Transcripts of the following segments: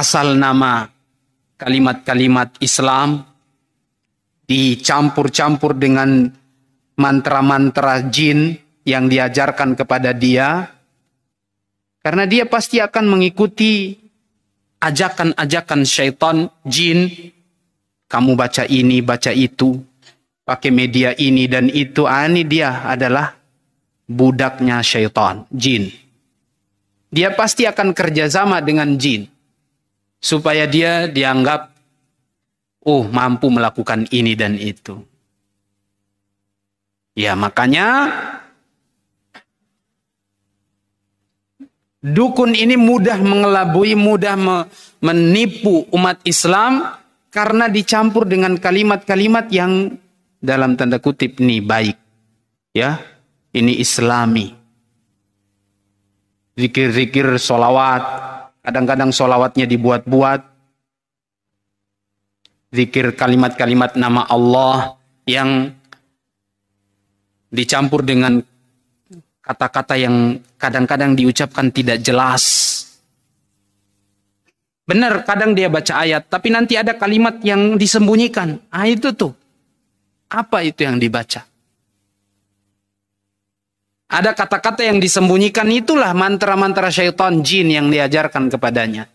asal nama kalimat-kalimat Islam dicampur-campur dengan mantra-mantra jin yang diajarkan kepada dia karena dia pasti akan mengikuti ajakan-ajakan syaitan jin kamu baca ini baca itu pakai media ini dan itu Ani ah, dia adalah budaknya syaitan jin dia pasti akan kerjasama dengan jin supaya dia dianggap oh mampu melakukan ini dan itu. Ya, makanya dukun ini mudah mengelabui, mudah menipu umat Islam karena dicampur dengan kalimat-kalimat yang dalam tanda kutip ini baik. Ya, ini islami. Zikir-zikir solawat, kadang-kadang solawatnya dibuat-buat, zikir kalimat-kalimat nama Allah yang dicampur dengan kata-kata yang kadang-kadang diucapkan tidak jelas. Benar, kadang dia baca ayat, tapi nanti ada kalimat yang disembunyikan. Ah itu tuh. Apa itu yang dibaca? Ada kata-kata yang disembunyikan itulah mantra-mantra syaitan jin yang diajarkan kepadanya.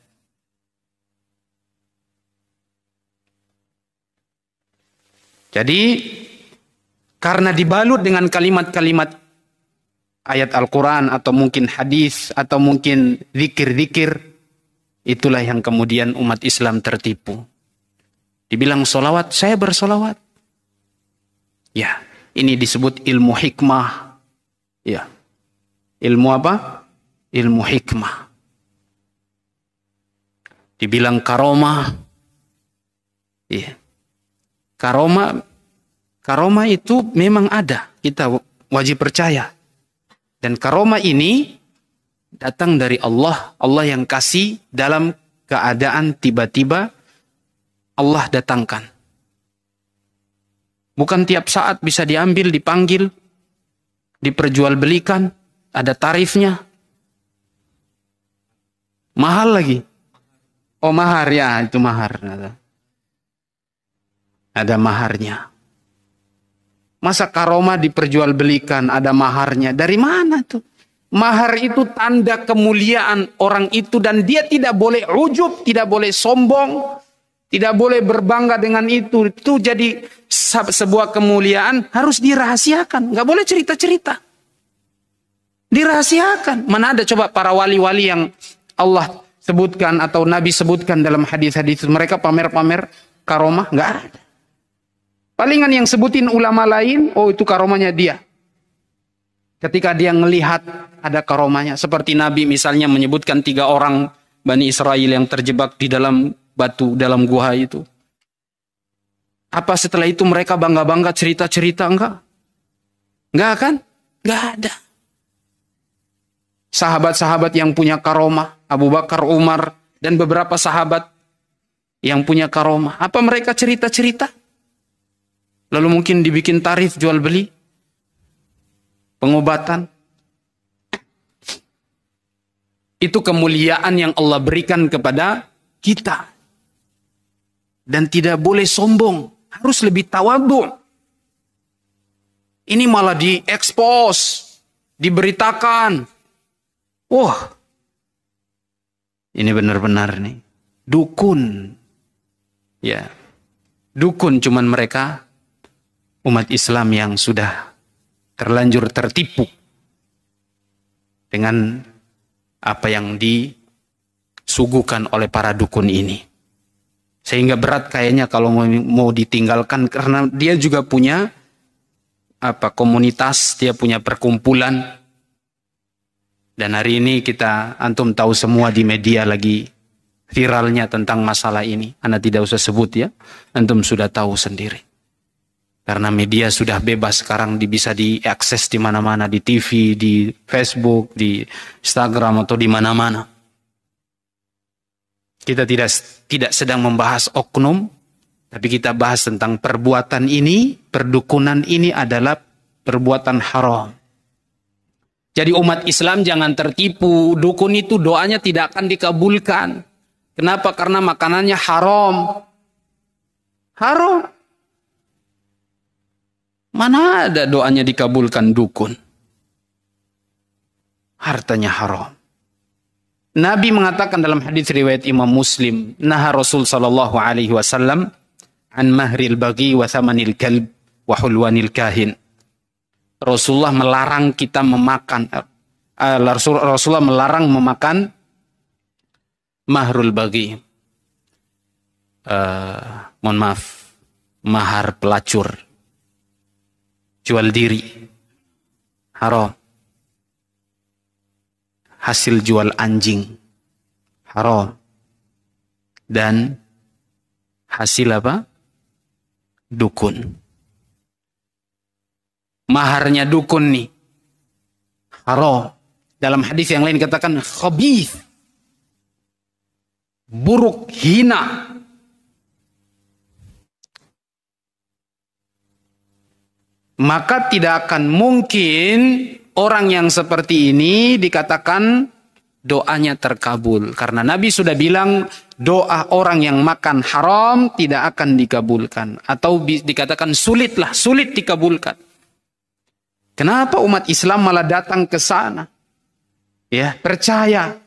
Jadi karena dibalut dengan kalimat-kalimat ayat Al-Quran atau mungkin hadis atau mungkin zikir-zikir itulah yang kemudian umat Islam tertipu. Dibilang solawat, saya bersolawat. Ya, ini disebut ilmu hikmah, Iya. Ilmu apa? Ilmu hikmah. Dibilang karoma. Iya. Karoma karoma itu memang ada. Kita wajib percaya. Dan karoma ini datang dari Allah, Allah yang kasih dalam keadaan tiba-tiba Allah datangkan. Bukan tiap saat bisa diambil, dipanggil, diperjualbelikan, ada tarifnya. Mahal lagi. Oh mahar ya, itu mahar. Ada, maharnya. Masa karoma diperjualbelikan, ada maharnya. Dari mana tuh? Mahar itu tanda kemuliaan orang itu dan dia tidak boleh ujub, tidak boleh sombong, tidak boleh berbangga dengan itu. Itu jadi sebuah kemuliaan harus dirahasiakan. Gak boleh cerita-cerita. Dirahasiakan. Mana ada coba para wali-wali yang Allah sebutkan atau Nabi sebutkan dalam hadis-hadis itu? mereka pamer-pamer karomah nggak ada. Palingan yang sebutin ulama lain, oh itu karomahnya dia. Ketika dia melihat ada karomahnya, seperti Nabi misalnya menyebutkan tiga orang Bani Israel yang terjebak di dalam batu dalam gua itu. Apa setelah itu mereka bangga-bangga cerita-cerita enggak? Enggak kan? Enggak ada. Sahabat-sahabat yang punya karomah, Abu Bakar, Umar, dan beberapa sahabat yang punya karomah. Apa mereka cerita-cerita? Lalu mungkin dibikin tarif jual beli, pengobatan. Itu kemuliaan yang Allah berikan kepada kita dan tidak boleh sombong, harus lebih tawadu. Ini malah diekspos, diberitakan. Wah, ini benar-benar nih dukun. Ya, dukun cuman mereka umat Islam yang sudah terlanjur tertipu dengan apa yang disuguhkan oleh para dukun ini sehingga berat kayaknya kalau mau ditinggalkan karena dia juga punya apa komunitas, dia punya perkumpulan. Dan hari ini kita antum tahu semua di media lagi viralnya tentang masalah ini. Anda tidak usah sebut ya, antum sudah tahu sendiri. Karena media sudah bebas sekarang bisa diakses di mana-mana, di TV, di Facebook, di Instagram atau di mana-mana. Kita tidak tidak sedang membahas oknum, tapi kita bahas tentang perbuatan ini, perdukunan ini adalah perbuatan haram. Jadi umat Islam jangan tertipu, dukun itu doanya tidak akan dikabulkan. Kenapa? Karena makanannya haram. Haram. Mana ada doanya dikabulkan dukun? Hartanya haram. Nabi mengatakan dalam hadis riwayat Imam Muslim, "Naha Rasul sallallahu alaihi wasallam an mahril bagi wa thamanil kalb wa hulwanil kahin." Rasulullah melarang kita memakan eh, Rasulullah melarang memakan mahrul bagi. Uh, eh, mohon maaf, mahar pelacur. Jual diri. Haram hasil jual anjing haram dan hasil apa dukun maharnya dukun nih haram dalam hadis yang lain katakan khabith buruk hina maka tidak akan mungkin orang yang seperti ini dikatakan doanya terkabul. Karena Nabi sudah bilang doa orang yang makan haram tidak akan dikabulkan. Atau dikatakan sulitlah, sulit dikabulkan. Kenapa umat Islam malah datang ke sana? Ya, percaya.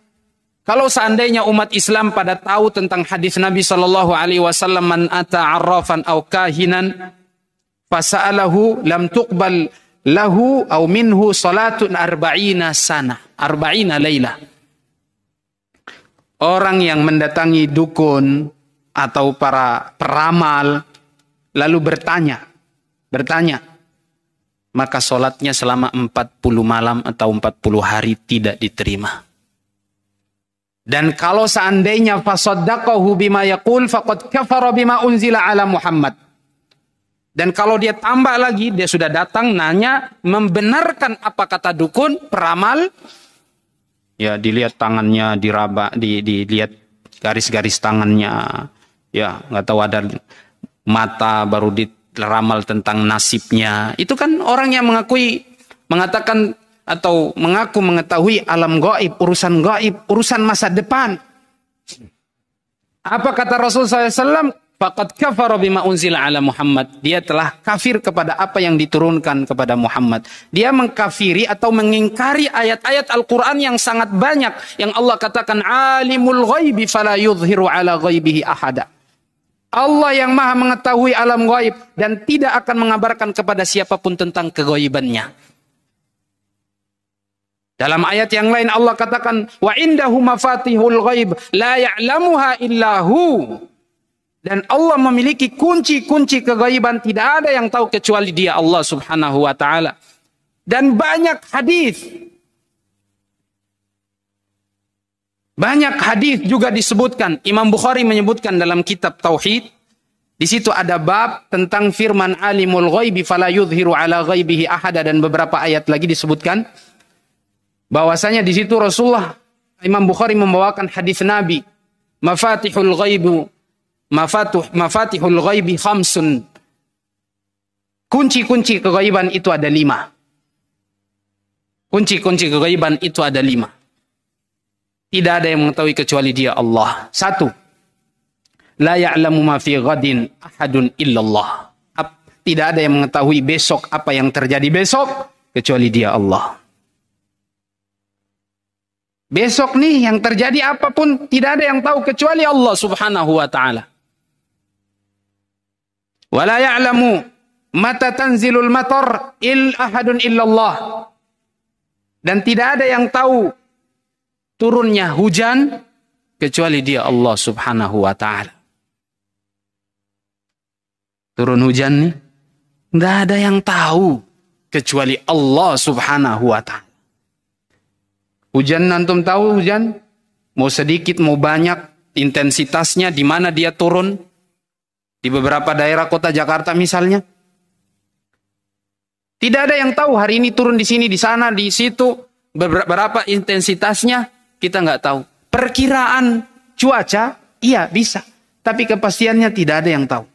Kalau seandainya umat Islam pada tahu tentang hadis Nabi Shallallahu Alaihi Wasallam man ata arrafan au kahinan pasalahu lam tuqbal lahu au minhu salatun arba'ina sana arba'ina laila orang yang mendatangi dukun atau para peramal lalu bertanya bertanya maka solatnya selama 40 malam atau 40 hari tidak diterima dan kalau seandainya fasaddaqahu bima yaqul faqad kafara bima unzila ala Muhammad dan kalau dia tambah lagi, dia sudah datang nanya membenarkan apa kata dukun peramal. Ya, dilihat tangannya diraba, di, dilihat garis-garis tangannya. Ya, nggak tahu ada mata baru diramal tentang nasibnya. Itu kan orang yang mengakui mengatakan atau mengaku mengetahui alam gaib, urusan gaib, urusan masa depan. Apa kata Rasul SAW? Fakat kafara bima unzila ala Muhammad. Dia telah kafir kepada apa yang diturunkan kepada Muhammad. Dia mengkafiri atau mengingkari ayat-ayat Al-Quran yang sangat banyak. Yang Allah katakan, Alimul ghaibi fala yudhiru ala ghaibihi ahada. Allah yang maha mengetahui alam ghaib. dan tidak akan mengabarkan kepada siapapun tentang kegoibannya. Dalam ayat yang lain Allah katakan wa indahu mafatihul ghaib la ya'lamuha illahu dan Allah memiliki kunci-kunci kegaiban tidak ada yang tahu kecuali Dia Allah Subhanahu wa taala. Dan banyak hadis Banyak hadis juga disebutkan. Imam Bukhari menyebutkan dalam kitab Tauhid. Di situ ada bab tentang firman alimul ghaibi fala yudhiru ala ghaibihi ahada dan beberapa ayat lagi disebutkan bahwasanya di situ Rasulullah Imam Bukhari membawakan hadis Nabi mafatihul ghaibu Mafatuh, mafatihul ghaibi khamsun. Kunci-kunci kegaiban itu ada lima. Kunci-kunci kegaiban itu ada lima. Tidak ada yang mengetahui kecuali dia Allah. Satu. La ya'lamu ma fi ghadin ahadun illallah. Tidak ada yang mengetahui besok apa yang terjadi besok kecuali dia Allah. Besok nih yang terjadi apapun tidak ada yang tahu kecuali Allah Subhanahu wa taala. Wala ya'lamu mata tanzilul matar il ahadun illallah. Dan tidak ada yang tahu turunnya hujan kecuali dia Allah subhanahu wa ta'ala. Turun hujan nih, tidak ada yang tahu kecuali Allah subhanahu wa ta'ala. Hujan nantum tahu hujan? Mau sedikit, mau banyak, intensitasnya, di mana dia turun, di beberapa daerah kota Jakarta misalnya. Tidak ada yang tahu hari ini turun di sini, di sana, di situ. Berapa intensitasnya kita nggak tahu. Perkiraan cuaca, iya bisa. Tapi kepastiannya tidak ada yang tahu.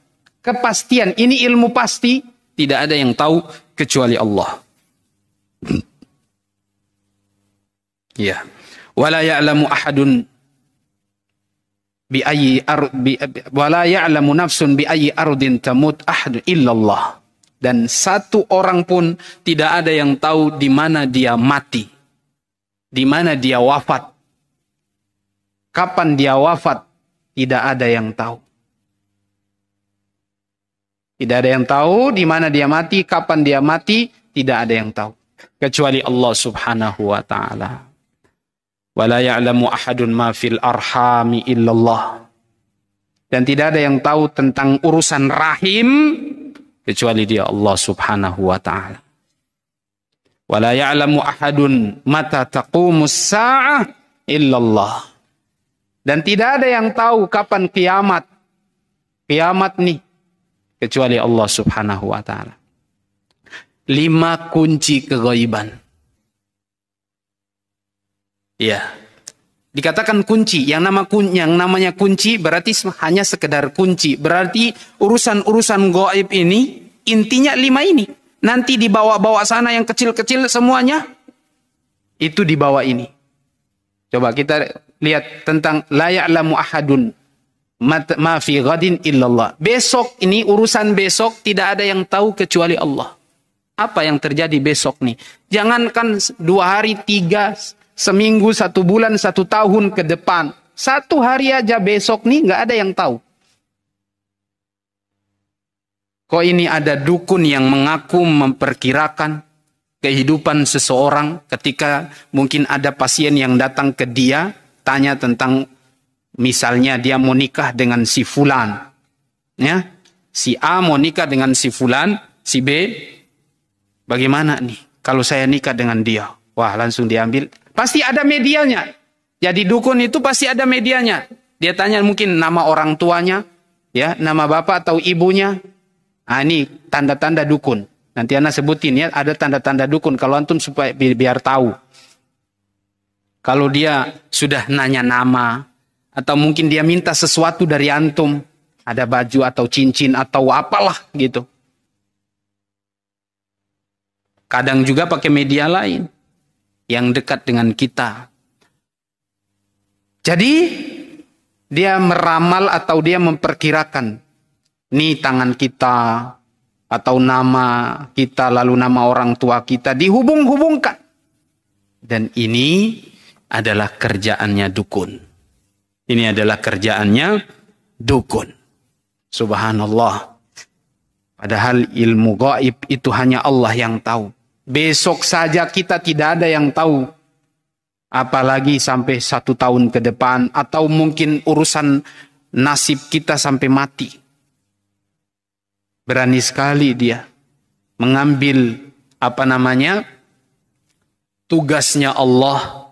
Kepastian, ini ilmu pasti, tidak ada yang tahu kecuali Allah. Ya. Wala ya'lamu ahadun bi ayyi bi, wala ya'lamu nafsun bi ayyi ardin tamut ahad illallah dan satu orang pun tidak ada yang tahu di mana dia mati di mana dia wafat kapan dia wafat tidak ada yang tahu tidak ada yang tahu di mana dia mati kapan dia mati tidak ada yang tahu kecuali Allah Subhanahu wa taala wala ya'lamu ahadun ma fil arhami illallah dan tidak ada yang tahu tentang urusan rahim kecuali dia Allah Subhanahu wa taala wala ya'lamu ahadun mata taqumus sa'ah illallah dan tidak ada yang tahu kapan kiamat kiamat nih kecuali Allah Subhanahu wa taala lima kunci kegaiban Ya. Dikatakan kunci, yang nama kun, yang namanya kunci berarti hanya sekedar kunci. Berarti urusan-urusan goib ini intinya lima ini. Nanti dibawa-bawa sana yang kecil-kecil semuanya itu dibawa ini. Coba kita lihat tentang la ya'lamu ahadun ma fi ghadin illallah. Besok ini urusan besok tidak ada yang tahu kecuali Allah. Apa yang terjadi besok nih? Jangankan dua hari, tiga, seminggu, satu bulan, satu tahun ke depan. Satu hari aja besok nih nggak ada yang tahu. Kok ini ada dukun yang mengaku memperkirakan kehidupan seseorang ketika mungkin ada pasien yang datang ke dia tanya tentang misalnya dia mau nikah dengan si fulan. Ya, si A mau nikah dengan si fulan, si B bagaimana nih kalau saya nikah dengan dia? Wah, langsung diambil Pasti ada medianya. Jadi dukun itu pasti ada medianya. Dia tanya mungkin nama orang tuanya, ya, nama bapak atau ibunya. Nah, ini tanda-tanda dukun. Nanti anak sebutin ya, ada tanda-tanda dukun. Kalau Antum supaya bi biar tahu. Kalau dia sudah nanya nama, atau mungkin dia minta sesuatu dari Antum, ada baju atau cincin atau apalah gitu. Kadang juga pakai media lain yang dekat dengan kita. Jadi dia meramal atau dia memperkirakan nih tangan kita atau nama kita lalu nama orang tua kita dihubung-hubungkan. Dan ini adalah kerjaannya dukun. Ini adalah kerjaannya dukun. Subhanallah. Padahal ilmu gaib itu hanya Allah yang tahu. Besok saja kita tidak ada yang tahu. Apalagi sampai satu tahun ke depan. Atau mungkin urusan nasib kita sampai mati. Berani sekali dia mengambil apa namanya tugasnya Allah,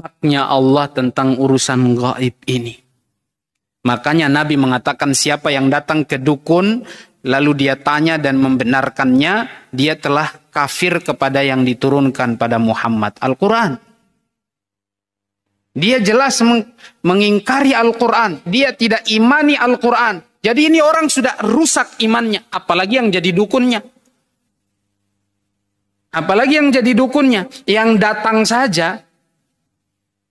haknya Allah tentang urusan gaib ini. Makanya Nabi mengatakan siapa yang datang ke dukun lalu dia tanya dan membenarkannya, dia telah kafir kepada yang diturunkan pada Muhammad, Al-Quran. Dia jelas mengingkari Al-Quran. Dia tidak imani Al-Quran. Jadi ini orang sudah rusak imannya. Apalagi yang jadi dukunnya. Apalagi yang jadi dukunnya. Yang datang saja.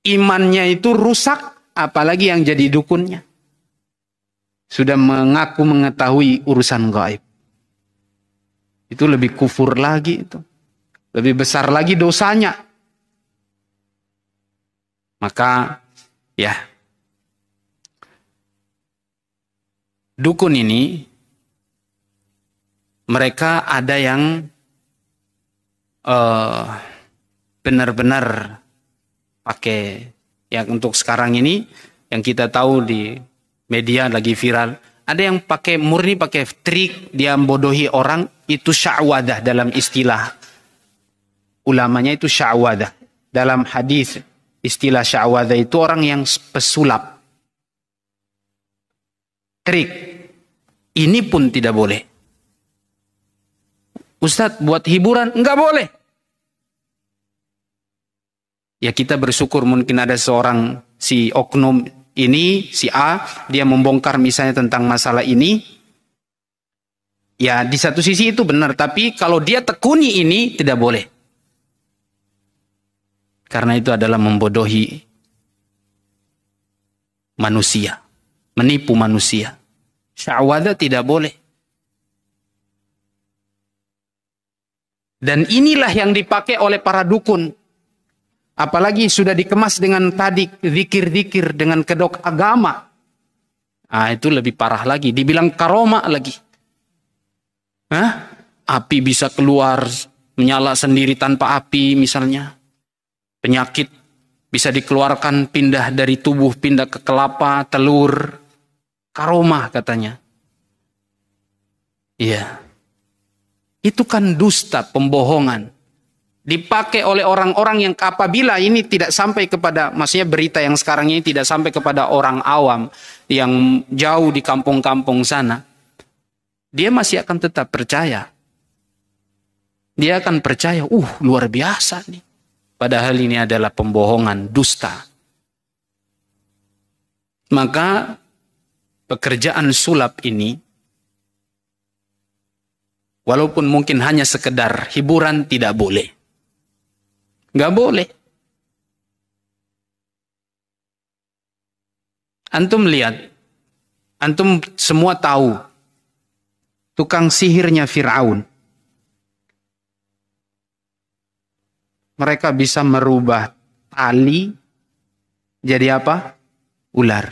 Imannya itu rusak. Apalagi yang jadi dukunnya. Sudah mengaku mengetahui urusan gaib. Itu lebih kufur lagi itu. Lebih besar lagi dosanya. Maka ya dukun ini mereka ada yang benar eh, benar-benar pakai yang untuk sekarang ini yang kita tahu di media lagi viral ada yang pakai murni pakai trik dia membodohi orang itu sya'wadah dalam istilah ulamanya itu sya'wadah dalam hadis istilah sya'wadah itu orang yang pesulap trik ini pun tidak boleh Ustadz buat hiburan nggak boleh ya kita bersyukur mungkin ada seorang si oknum ini si A dia membongkar misalnya tentang masalah ini Ya, di satu sisi itu benar, tapi kalau dia tekuni ini tidak boleh. Karena itu adalah membodohi manusia, menipu manusia. Syawada tidak boleh. Dan inilah yang dipakai oleh para dukun. Apalagi sudah dikemas dengan tadi zikir-zikir dengan kedok agama. Nah, itu lebih parah lagi. Dibilang karoma lagi. Hah? Api bisa keluar, menyala sendiri tanpa api misalnya. Penyakit bisa dikeluarkan pindah dari tubuh, pindah ke kelapa, telur, karomah katanya. Iya. Itu kan dusta, pembohongan. Dipakai oleh orang-orang yang apabila ini tidak sampai kepada, maksudnya berita yang sekarang ini tidak sampai kepada orang awam yang jauh di kampung-kampung sana dia masih akan tetap percaya. Dia akan percaya, uh luar biasa nih. Padahal ini adalah pembohongan, dusta. Maka pekerjaan sulap ini, walaupun mungkin hanya sekedar hiburan, tidak boleh. Gak boleh. Antum lihat, antum semua tahu tukang sihirnya Firaun. Mereka bisa merubah tali jadi apa? Ular.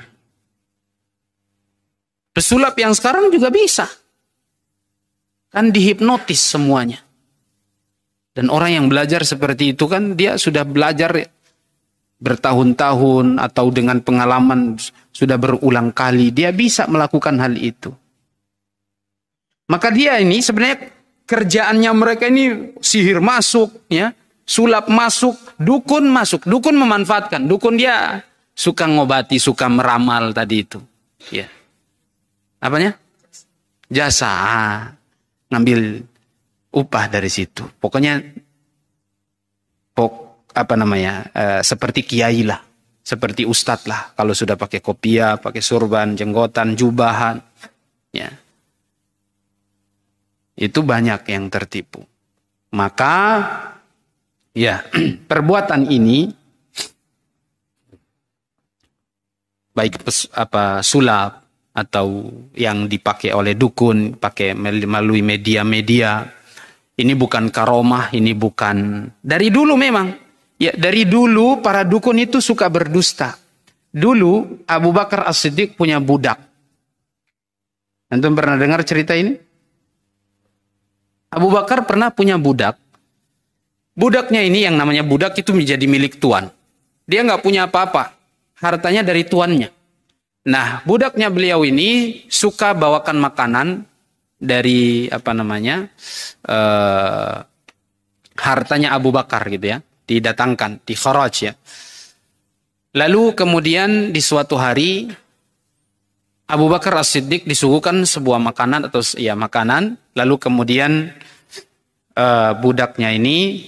Pesulap yang sekarang juga bisa. Kan dihipnotis semuanya. Dan orang yang belajar seperti itu kan dia sudah belajar bertahun-tahun atau dengan pengalaman sudah berulang kali. Dia bisa melakukan hal itu. Maka dia ini sebenarnya kerjaannya mereka ini sihir masuk, ya, sulap masuk, dukun masuk, dukun memanfaatkan, dukun dia suka ngobati, suka meramal tadi itu, ya. Apanya? Jasa, ah, ngambil upah dari situ. Pokoknya, pok apa namanya, e, seperti kiai lah, seperti ustadz lah, kalau sudah pakai kopiah, pakai surban, jenggotan, jubahan, ya itu banyak yang tertipu. Maka ya, perbuatan ini baik apa sulap atau yang dipakai oleh dukun, pakai melalui media-media. Ini bukan karomah, ini bukan dari dulu memang. Ya, dari dulu para dukun itu suka berdusta. Dulu Abu Bakar As-Siddiq punya budak. Antum pernah dengar cerita ini? Abu Bakar pernah punya budak. Budaknya ini yang namanya budak itu menjadi milik tuan. Dia nggak punya apa-apa. Hartanya dari tuannya. Nah, budaknya beliau ini suka bawakan makanan dari apa namanya eh, hartanya Abu Bakar gitu ya, didatangkan di kharaj ya. Lalu kemudian di suatu hari Abu Bakar As-Siddiq disuguhkan sebuah makanan atau ya makanan, lalu kemudian uh, budaknya ini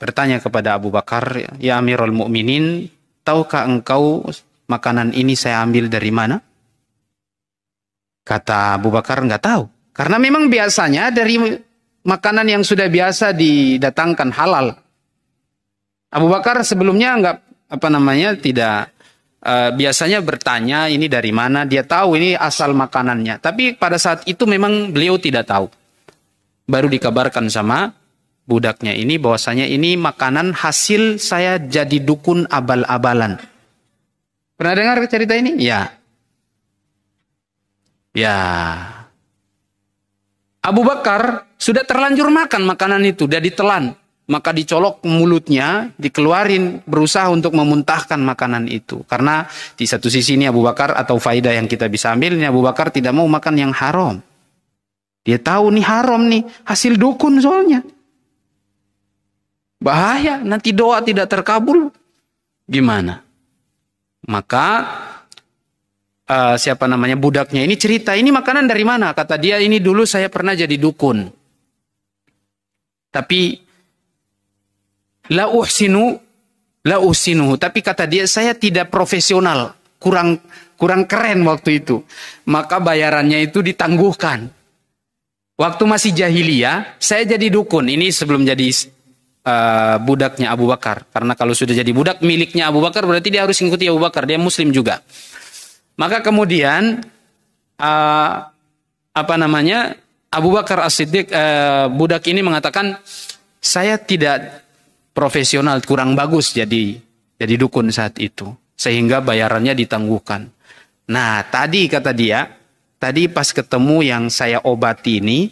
bertanya kepada Abu Bakar, "Ya Amirul Mukminin, tahukah engkau makanan ini saya ambil dari mana?" Kata Abu Bakar, "Enggak tahu." Karena memang biasanya dari makanan yang sudah biasa didatangkan halal. Abu Bakar sebelumnya enggak apa namanya tidak Eh, biasanya bertanya ini dari mana, dia tahu ini asal makanannya. Tapi pada saat itu memang beliau tidak tahu. Baru dikabarkan sama budaknya ini bahwasanya ini makanan hasil saya jadi dukun abal-abalan. Pernah dengar cerita ini? Ya. Ya. Abu Bakar sudah terlanjur makan makanan itu, dia ditelan maka dicolok mulutnya, dikeluarin, berusaha untuk memuntahkan makanan itu. Karena di satu sisi ini Abu Bakar atau faidah yang kita bisa ambil, ini Abu Bakar tidak mau makan yang haram. Dia tahu nih haram nih, hasil dukun soalnya. Bahaya, nanti doa tidak terkabul. Gimana? Maka uh, siapa namanya budaknya ini cerita, ini makanan dari mana? Kata dia ini dulu saya pernah jadi dukun. Tapi La uhsinu la usinu. Tapi kata dia saya tidak profesional, kurang kurang keren waktu itu. Maka bayarannya itu ditangguhkan. Waktu masih jahiliyah, saya jadi dukun. Ini sebelum jadi uh, budaknya Abu Bakar. Karena kalau sudah jadi budak miliknya Abu Bakar berarti dia harus ikuti Abu Bakar. Dia muslim juga. Maka kemudian uh, apa namanya Abu Bakar As-Siddiq uh, budak ini mengatakan saya tidak profesional kurang bagus jadi jadi dukun saat itu sehingga bayarannya ditangguhkan. Nah, tadi kata dia, tadi pas ketemu yang saya obati ini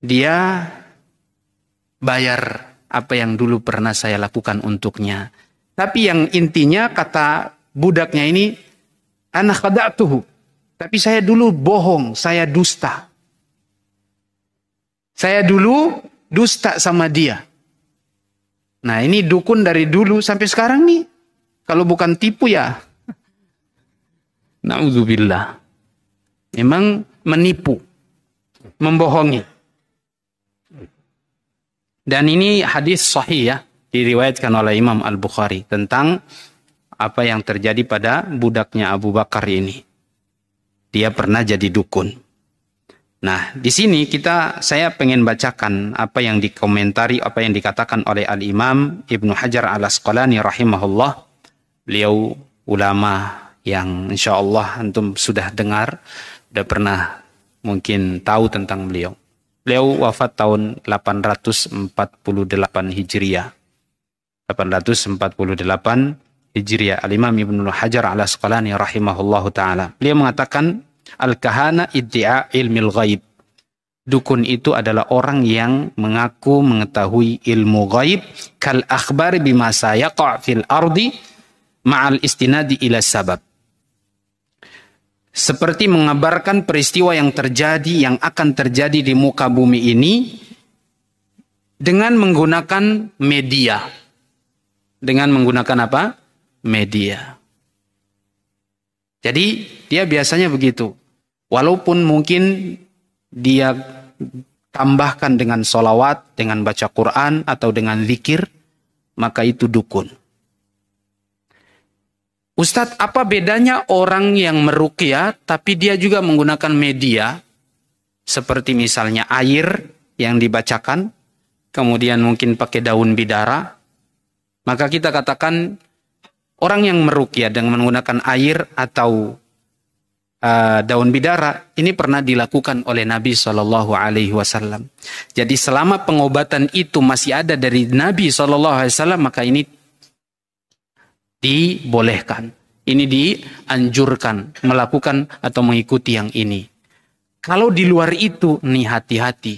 dia bayar apa yang dulu pernah saya lakukan untuknya. Tapi yang intinya kata budaknya ini anak tuh. Tapi saya dulu bohong, saya dusta. Saya dulu dusta sama dia. Nah ini dukun dari dulu sampai sekarang nih. Kalau bukan tipu ya. Na'udzubillah. Memang menipu. Membohongi. Dan ini hadis sahih ya. Diriwayatkan oleh Imam Al-Bukhari. Tentang apa yang terjadi pada budaknya Abu Bakar ini. Dia pernah jadi dukun. Nah, di sini kita saya pengen bacakan apa yang dikomentari, apa yang dikatakan oleh Al Imam Ibnu Hajar Al Asqalani rahimahullah. Beliau ulama yang insya Allah antum sudah dengar, sudah pernah mungkin tahu tentang beliau. Beliau wafat tahun 848 Hijriah. 848 Hijriah. Al Imam Ibnu Hajar Al Asqalani rahimahullah taala. Beliau mengatakan Al-kahana iddia ilmil ghaib. Dukun itu adalah orang yang mengaku mengetahui ilmu ghaib kal akhbar bima sayaqa fil ardi ma'al istinadi ila sabab. Seperti mengabarkan peristiwa yang terjadi yang akan terjadi di muka bumi ini dengan menggunakan media. Dengan menggunakan apa? Media. Jadi dia biasanya begitu. Walaupun mungkin dia tambahkan dengan solawat, dengan baca Quran, atau dengan zikir, maka itu dukun. Ustadz, apa bedanya orang yang merukia tapi dia juga menggunakan media seperti misalnya air yang dibacakan, kemudian mungkin pakai daun bidara, maka kita katakan orang yang merukia dengan menggunakan air atau Eh, daun bidara ini pernah dilakukan oleh Nabi Shallallahu Alaihi Wasallam. Jadi selama pengobatan itu masih ada dari Nabi Shallallahu Alaihi Wasallam maka ini dibolehkan. Ini dianjurkan melakukan atau mengikuti yang ini. Kalau di luar itu nih hati-hati.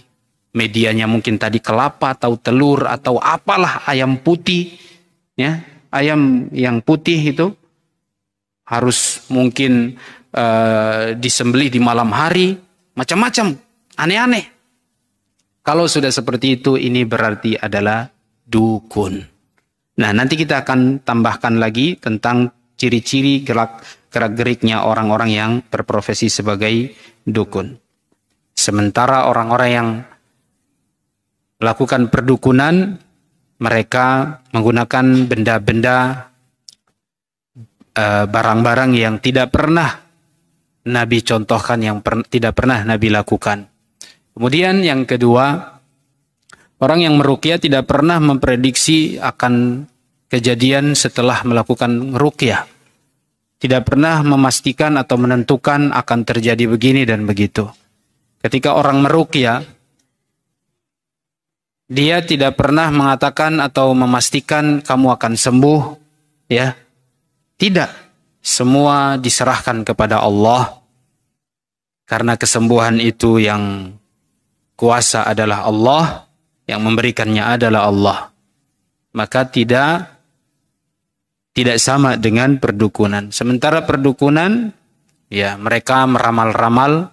Medianya mungkin tadi kelapa atau telur atau apalah ayam putih ya, ayam yang putih itu harus mungkin uh, disembelih di malam hari, macam-macam, aneh-aneh. Kalau sudah seperti itu, ini berarti adalah dukun. Nah, nanti kita akan tambahkan lagi tentang ciri-ciri gerak gerak-geriknya orang-orang yang berprofesi sebagai dukun. Sementara orang-orang yang melakukan perdukunan, mereka menggunakan benda-benda eh, barang-barang yang tidak pernah Nabi contohkan yang per, tidak pernah Nabi lakukan. Kemudian yang kedua, orang yang merukyah tidak pernah memprediksi akan kejadian setelah melakukan rukyah. Tidak pernah memastikan atau menentukan akan terjadi begini dan begitu. Ketika orang merukyah, dia tidak pernah mengatakan atau memastikan kamu akan sembuh, ya. Tidak semua diserahkan kepada Allah karena kesembuhan itu yang kuasa adalah Allah, yang memberikannya adalah Allah. Maka tidak tidak sama dengan perdukunan. Sementara perdukunan ya mereka meramal-ramal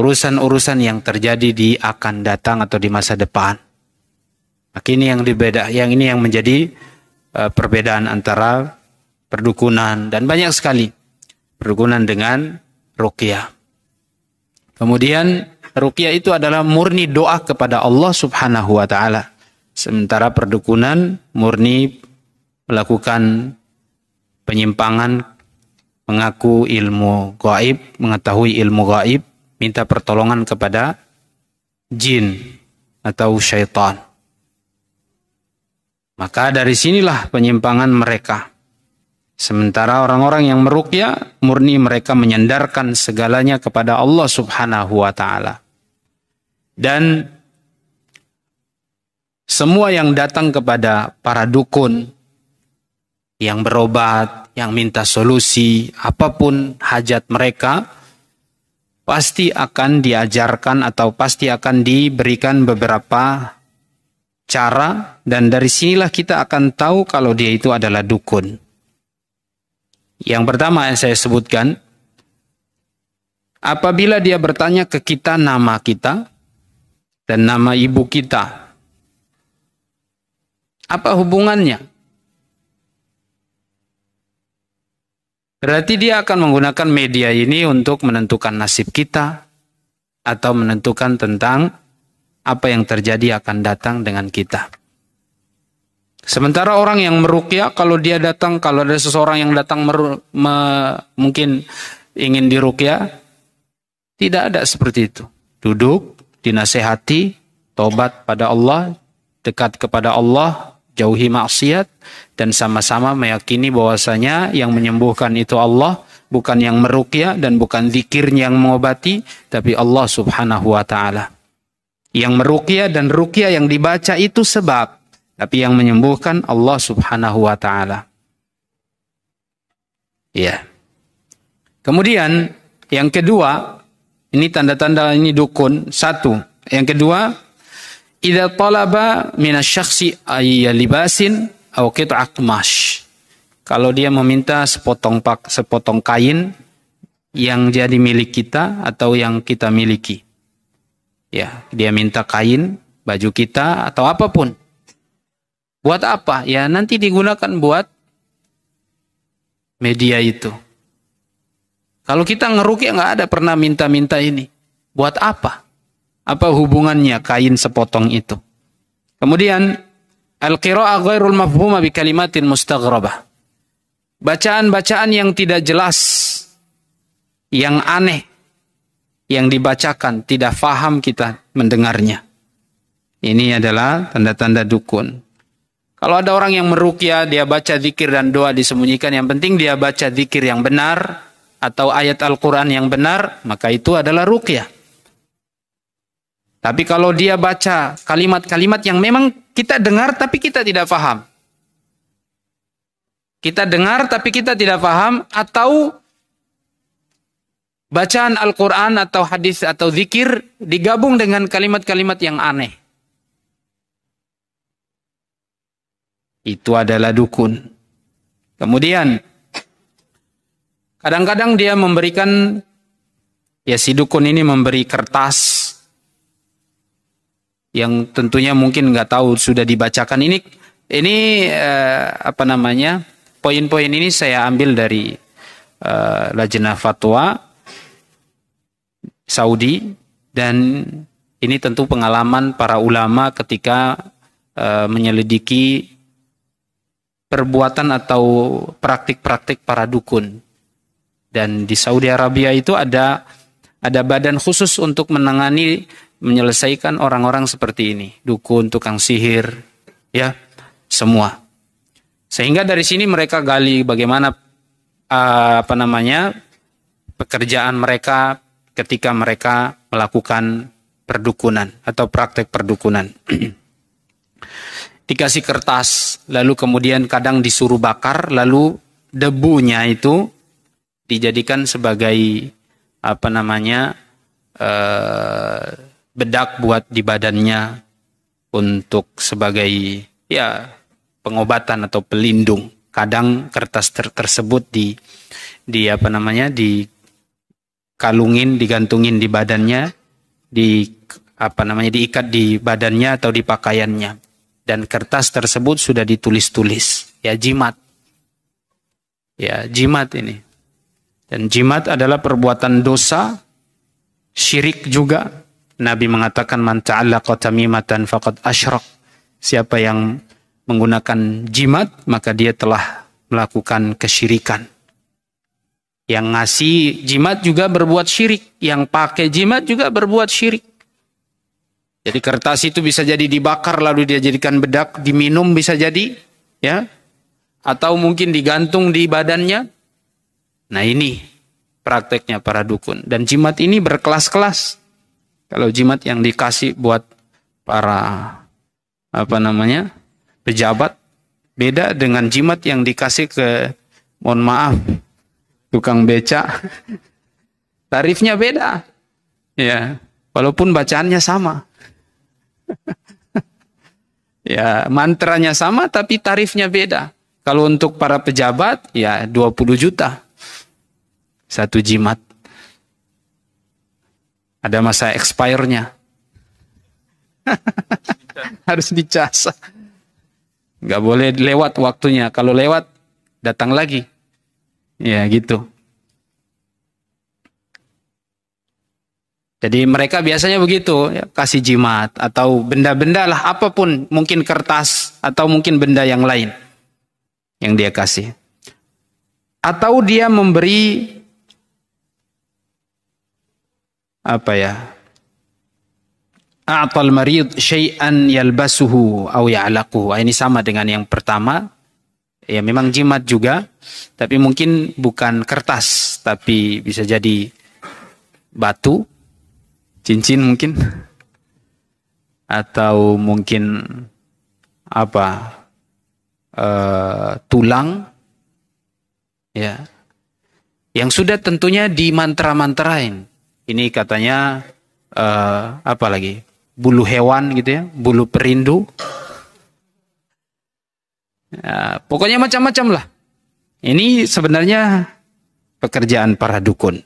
urusan-urusan yang terjadi di akan datang atau di masa depan. Maka ini yang dibeda, yang ini yang menjadi eh, perbedaan antara perdukunan dan banyak sekali perdukunan dengan ruqyah. Kemudian ruqyah itu adalah murni doa kepada Allah Subhanahu wa taala. Sementara perdukunan murni melakukan penyimpangan mengaku ilmu gaib, mengetahui ilmu gaib, minta pertolongan kepada jin atau syaitan. Maka dari sinilah penyimpangan mereka. Sementara orang-orang yang meruqya murni mereka menyandarkan segalanya kepada Allah Subhanahu wa taala. Dan semua yang datang kepada para dukun yang berobat, yang minta solusi, apapun hajat mereka, pasti akan diajarkan atau pasti akan diberikan beberapa cara dan dari sinilah kita akan tahu kalau dia itu adalah dukun. Yang pertama yang saya sebutkan, apabila dia bertanya ke kita nama kita dan nama ibu kita, apa hubungannya? Berarti dia akan menggunakan media ini untuk menentukan nasib kita atau menentukan tentang apa yang terjadi akan datang dengan kita. Sementara orang yang merukia, kalau dia datang kalau ada seseorang yang datang meru, me, mungkin ingin dirukia, tidak ada seperti itu. Duduk, dinasehati, tobat pada Allah, dekat kepada Allah, jauhi maksiat dan sama-sama meyakini bahwasanya yang menyembuhkan itu Allah bukan yang merukia dan bukan zikirnya yang mengobati tapi Allah Subhanahu wa taala. Yang merukia dan rukia yang dibaca itu sebab tapi yang menyembuhkan Allah Subhanahu wa taala. Iya. Kemudian yang kedua, ini tanda-tanda ini dukun. Satu, yang kedua, idza talaba minasyakhsi ayya libasin aw akmash. Kalau dia meminta sepotong pak, sepotong kain yang jadi milik kita atau yang kita miliki. Ya, dia minta kain, baju kita atau apapun. Buat apa? Ya nanti digunakan buat media itu. Kalau kita ngerukyah nggak ada pernah minta-minta ini. Buat apa? Apa hubungannya kain sepotong itu? Kemudian al-qira'ah ghairul mafhumah bi kalimatin mustaghrabah. Bacaan-bacaan yang tidak jelas, yang aneh, yang dibacakan, tidak faham kita mendengarnya. Ini adalah tanda-tanda dukun. Kalau ada orang yang merukia, dia baca zikir dan doa disembunyikan. Yang penting dia baca zikir yang benar atau ayat Al-Quran yang benar, maka itu adalah rukia. Tapi kalau dia baca kalimat-kalimat yang memang kita dengar tapi kita tidak paham. Kita dengar tapi kita tidak paham atau bacaan Al-Quran atau hadis atau zikir digabung dengan kalimat-kalimat yang aneh itu adalah dukun. Kemudian kadang-kadang dia memberikan ya si dukun ini memberi kertas yang tentunya mungkin nggak tahu sudah dibacakan ini ini eh, apa namanya poin-poin ini saya ambil dari eh, lajnah fatwa Saudi dan ini tentu pengalaman para ulama ketika eh, menyelidiki perbuatan atau praktik-praktik para dukun. Dan di Saudi Arabia itu ada ada badan khusus untuk menangani menyelesaikan orang-orang seperti ini, dukun, tukang sihir, ya, semua. Sehingga dari sini mereka gali bagaimana ah, apa namanya pekerjaan mereka ketika mereka melakukan perdukunan atau praktek perdukunan. dikasih kertas, lalu kemudian kadang disuruh bakar, lalu debunya itu dijadikan sebagai apa namanya eh, bedak buat di badannya untuk sebagai ya pengobatan atau pelindung. Kadang kertas ter tersebut di di apa namanya di kalungin, digantungin di badannya, di apa namanya diikat di badannya atau di pakaiannya dan kertas tersebut sudah ditulis-tulis ya jimat ya jimat ini dan jimat adalah perbuatan dosa syirik juga Nabi mengatakan man ta'allaqa tamimatan faqad asyrak siapa yang menggunakan jimat maka dia telah melakukan kesyirikan yang ngasih jimat juga berbuat syirik yang pakai jimat juga berbuat syirik jadi kertas itu bisa jadi dibakar lalu dia jadikan bedak, diminum bisa jadi, ya. Atau mungkin digantung di badannya. Nah, ini prakteknya para dukun dan jimat ini berkelas-kelas. Kalau jimat yang dikasih buat para apa namanya? pejabat beda dengan jimat yang dikasih ke mohon maaf tukang beca, Tarifnya beda. Ya, walaupun bacaannya sama. ya, mantranya sama tapi tarifnya beda. Kalau untuk para pejabat ya 20 juta. Satu jimat. Ada masa expire-nya. Harus dicas. Gak boleh lewat waktunya. Kalau lewat datang lagi. Ya gitu. Jadi mereka biasanya begitu, ya, kasih jimat atau benda-benda lah apapun, mungkin kertas atau mungkin benda yang lain yang dia kasih. Atau dia memberi apa ya? A'tal marid syai'an yalbasuhu aw ya'laquhu. Ah, ini sama dengan yang pertama. Ya memang jimat juga, tapi mungkin bukan kertas, tapi bisa jadi batu cincin mungkin atau mungkin apa e, tulang ya yang sudah tentunya di mantra mantrain ini katanya e, apa lagi bulu hewan gitu ya bulu perindu ya, pokoknya macam-macam lah ini sebenarnya pekerjaan para dukun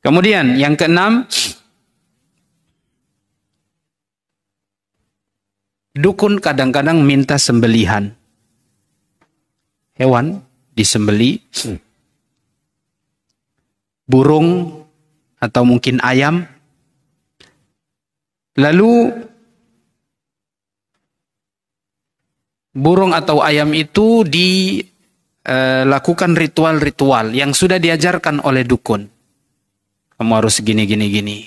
kemudian yang keenam Dukun kadang-kadang minta sembelihan. Hewan disembeli. Burung atau mungkin ayam. Lalu burung atau ayam itu dilakukan eh, ritual-ritual yang sudah diajarkan oleh dukun. Kamu harus gini, gini, gini.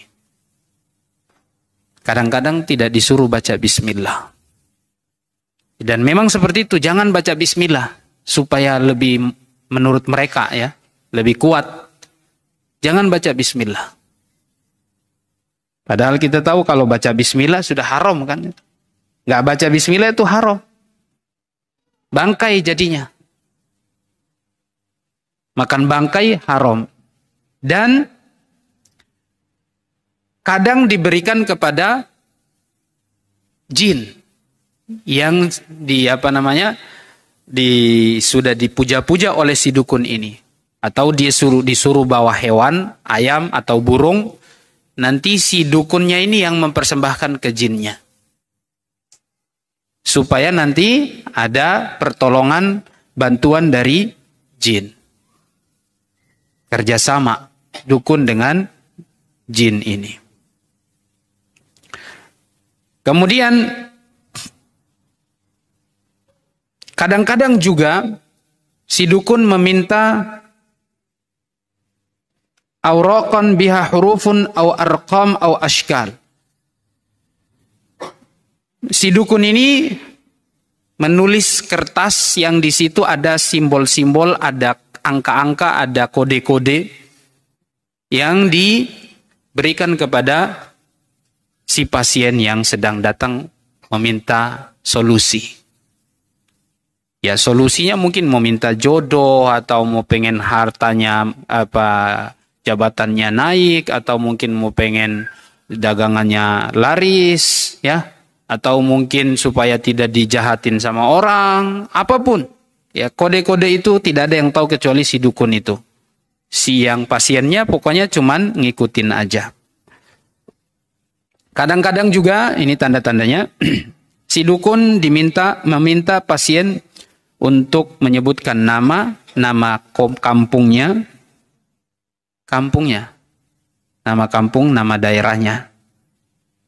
Kadang-kadang tidak disuruh baca bismillah. Dan memang seperti itu, jangan baca bismillah supaya lebih menurut mereka ya, lebih kuat. Jangan baca bismillah. Padahal kita tahu kalau baca bismillah sudah haram kan. Nggak baca bismillah itu haram. Bangkai jadinya. Makan bangkai haram. Dan kadang diberikan kepada jin yang di apa namanya di sudah dipuja-puja oleh si dukun ini atau dia suruh disuruh bawa hewan ayam atau burung nanti si dukunnya ini yang mempersembahkan ke jinnya supaya nanti ada pertolongan bantuan dari jin kerjasama dukun dengan jin ini kemudian Kadang-kadang juga si dukun meminta auraqan biha hurufun au arqam au ashkal. Si dukun ini menulis kertas yang di situ ada simbol-simbol, ada angka-angka, ada kode-kode yang diberikan kepada si pasien yang sedang datang meminta solusi ya solusinya mungkin mau minta jodoh atau mau pengen hartanya apa jabatannya naik atau mungkin mau pengen dagangannya laris ya atau mungkin supaya tidak dijahatin sama orang apapun ya kode-kode itu tidak ada yang tahu kecuali si dukun itu si yang pasiennya pokoknya cuman ngikutin aja kadang-kadang juga ini tanda-tandanya si dukun diminta meminta pasien untuk menyebutkan nama, nama kampungnya, kampungnya, nama kampung, nama daerahnya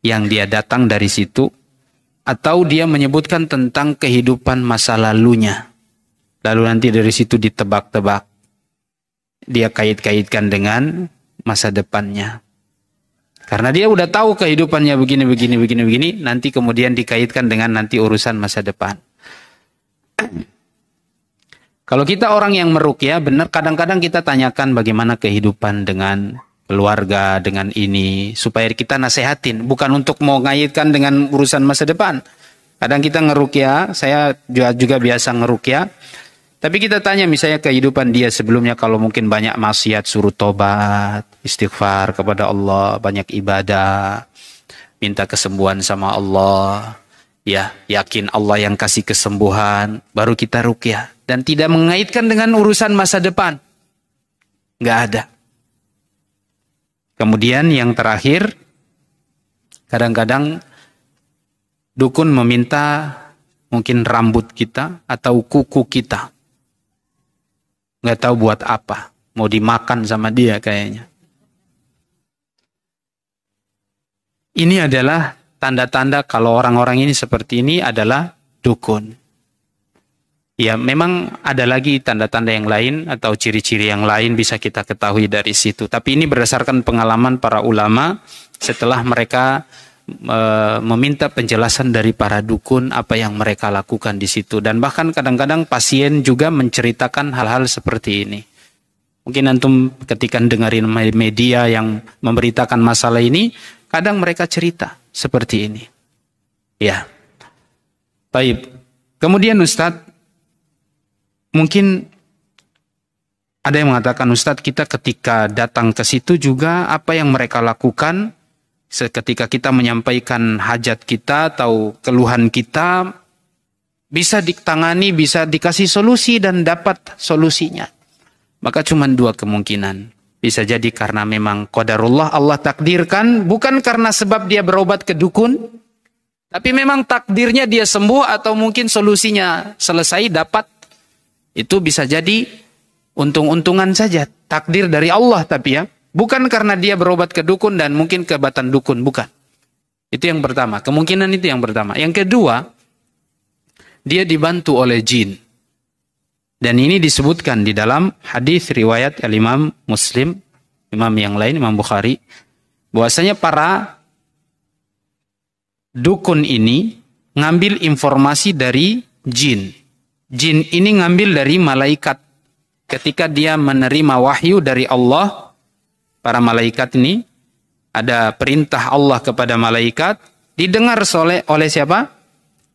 yang dia datang dari situ, atau dia menyebutkan tentang kehidupan masa lalunya. Lalu nanti dari situ ditebak-tebak. Dia kait-kaitkan dengan masa depannya. Karena dia udah tahu kehidupannya begini, begini, begini, begini. Nanti kemudian dikaitkan dengan nanti urusan masa depan. Kalau kita orang yang merukyah, benar kadang-kadang kita tanyakan bagaimana kehidupan dengan keluarga, dengan ini, supaya kita nasehatin. Bukan untuk mau ngaitkan dengan urusan masa depan. Kadang kita ngerukyah, saya juga, juga biasa ngerukyah. Tapi kita tanya misalnya kehidupan dia sebelumnya kalau mungkin banyak maksiat, suruh tobat, istighfar kepada Allah, banyak ibadah, minta kesembuhan sama Allah ya yakin Allah yang kasih kesembuhan baru kita rukyah dan tidak mengaitkan dengan urusan masa depan nggak ada kemudian yang terakhir kadang-kadang dukun meminta mungkin rambut kita atau kuku kita nggak tahu buat apa mau dimakan sama dia kayaknya ini adalah tanda-tanda kalau orang-orang ini seperti ini adalah dukun. Ya, memang ada lagi tanda-tanda yang lain atau ciri-ciri yang lain bisa kita ketahui dari situ. Tapi ini berdasarkan pengalaman para ulama setelah mereka e, meminta penjelasan dari para dukun apa yang mereka lakukan di situ dan bahkan kadang-kadang pasien juga menceritakan hal-hal seperti ini. Mungkin antum ketika dengerin media yang memberitakan masalah ini Kadang mereka cerita seperti ini. Ya. Baik. Kemudian Ustadz, mungkin ada yang mengatakan Ustadz kita ketika datang ke situ juga apa yang mereka lakukan ketika kita menyampaikan hajat kita atau keluhan kita bisa ditangani, bisa dikasih solusi dan dapat solusinya. Maka cuma dua kemungkinan. Bisa jadi karena memang qadarullah Allah takdirkan bukan karena sebab dia berobat ke dukun tapi memang takdirnya dia sembuh atau mungkin solusinya selesai dapat itu bisa jadi untung-untungan saja takdir dari Allah tapi ya bukan karena dia berobat ke dukun dan mungkin kebatan dukun bukan itu yang pertama kemungkinan itu yang pertama yang kedua dia dibantu oleh jin dan ini disebutkan di dalam hadis riwayat Al Imam Muslim, Imam yang lain Imam Bukhari, bahwasanya para dukun ini ngambil informasi dari jin. Jin ini ngambil dari malaikat. Ketika dia menerima wahyu dari Allah, para malaikat ini ada perintah Allah kepada malaikat didengar oleh oleh siapa?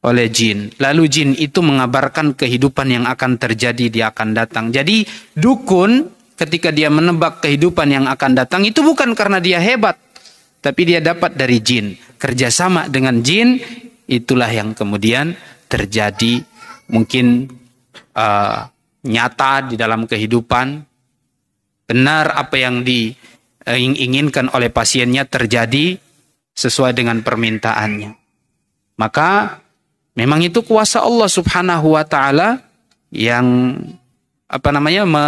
oleh jin. Lalu jin itu mengabarkan kehidupan yang akan terjadi, dia akan datang. Jadi dukun ketika dia menebak kehidupan yang akan datang itu bukan karena dia hebat, tapi dia dapat dari jin. Kerjasama dengan jin itulah yang kemudian terjadi mungkin uh, nyata di dalam kehidupan. Benar apa yang diinginkan eh, oleh pasiennya terjadi sesuai dengan permintaannya. Maka Memang itu kuasa Allah Subhanahu wa taala yang apa namanya me,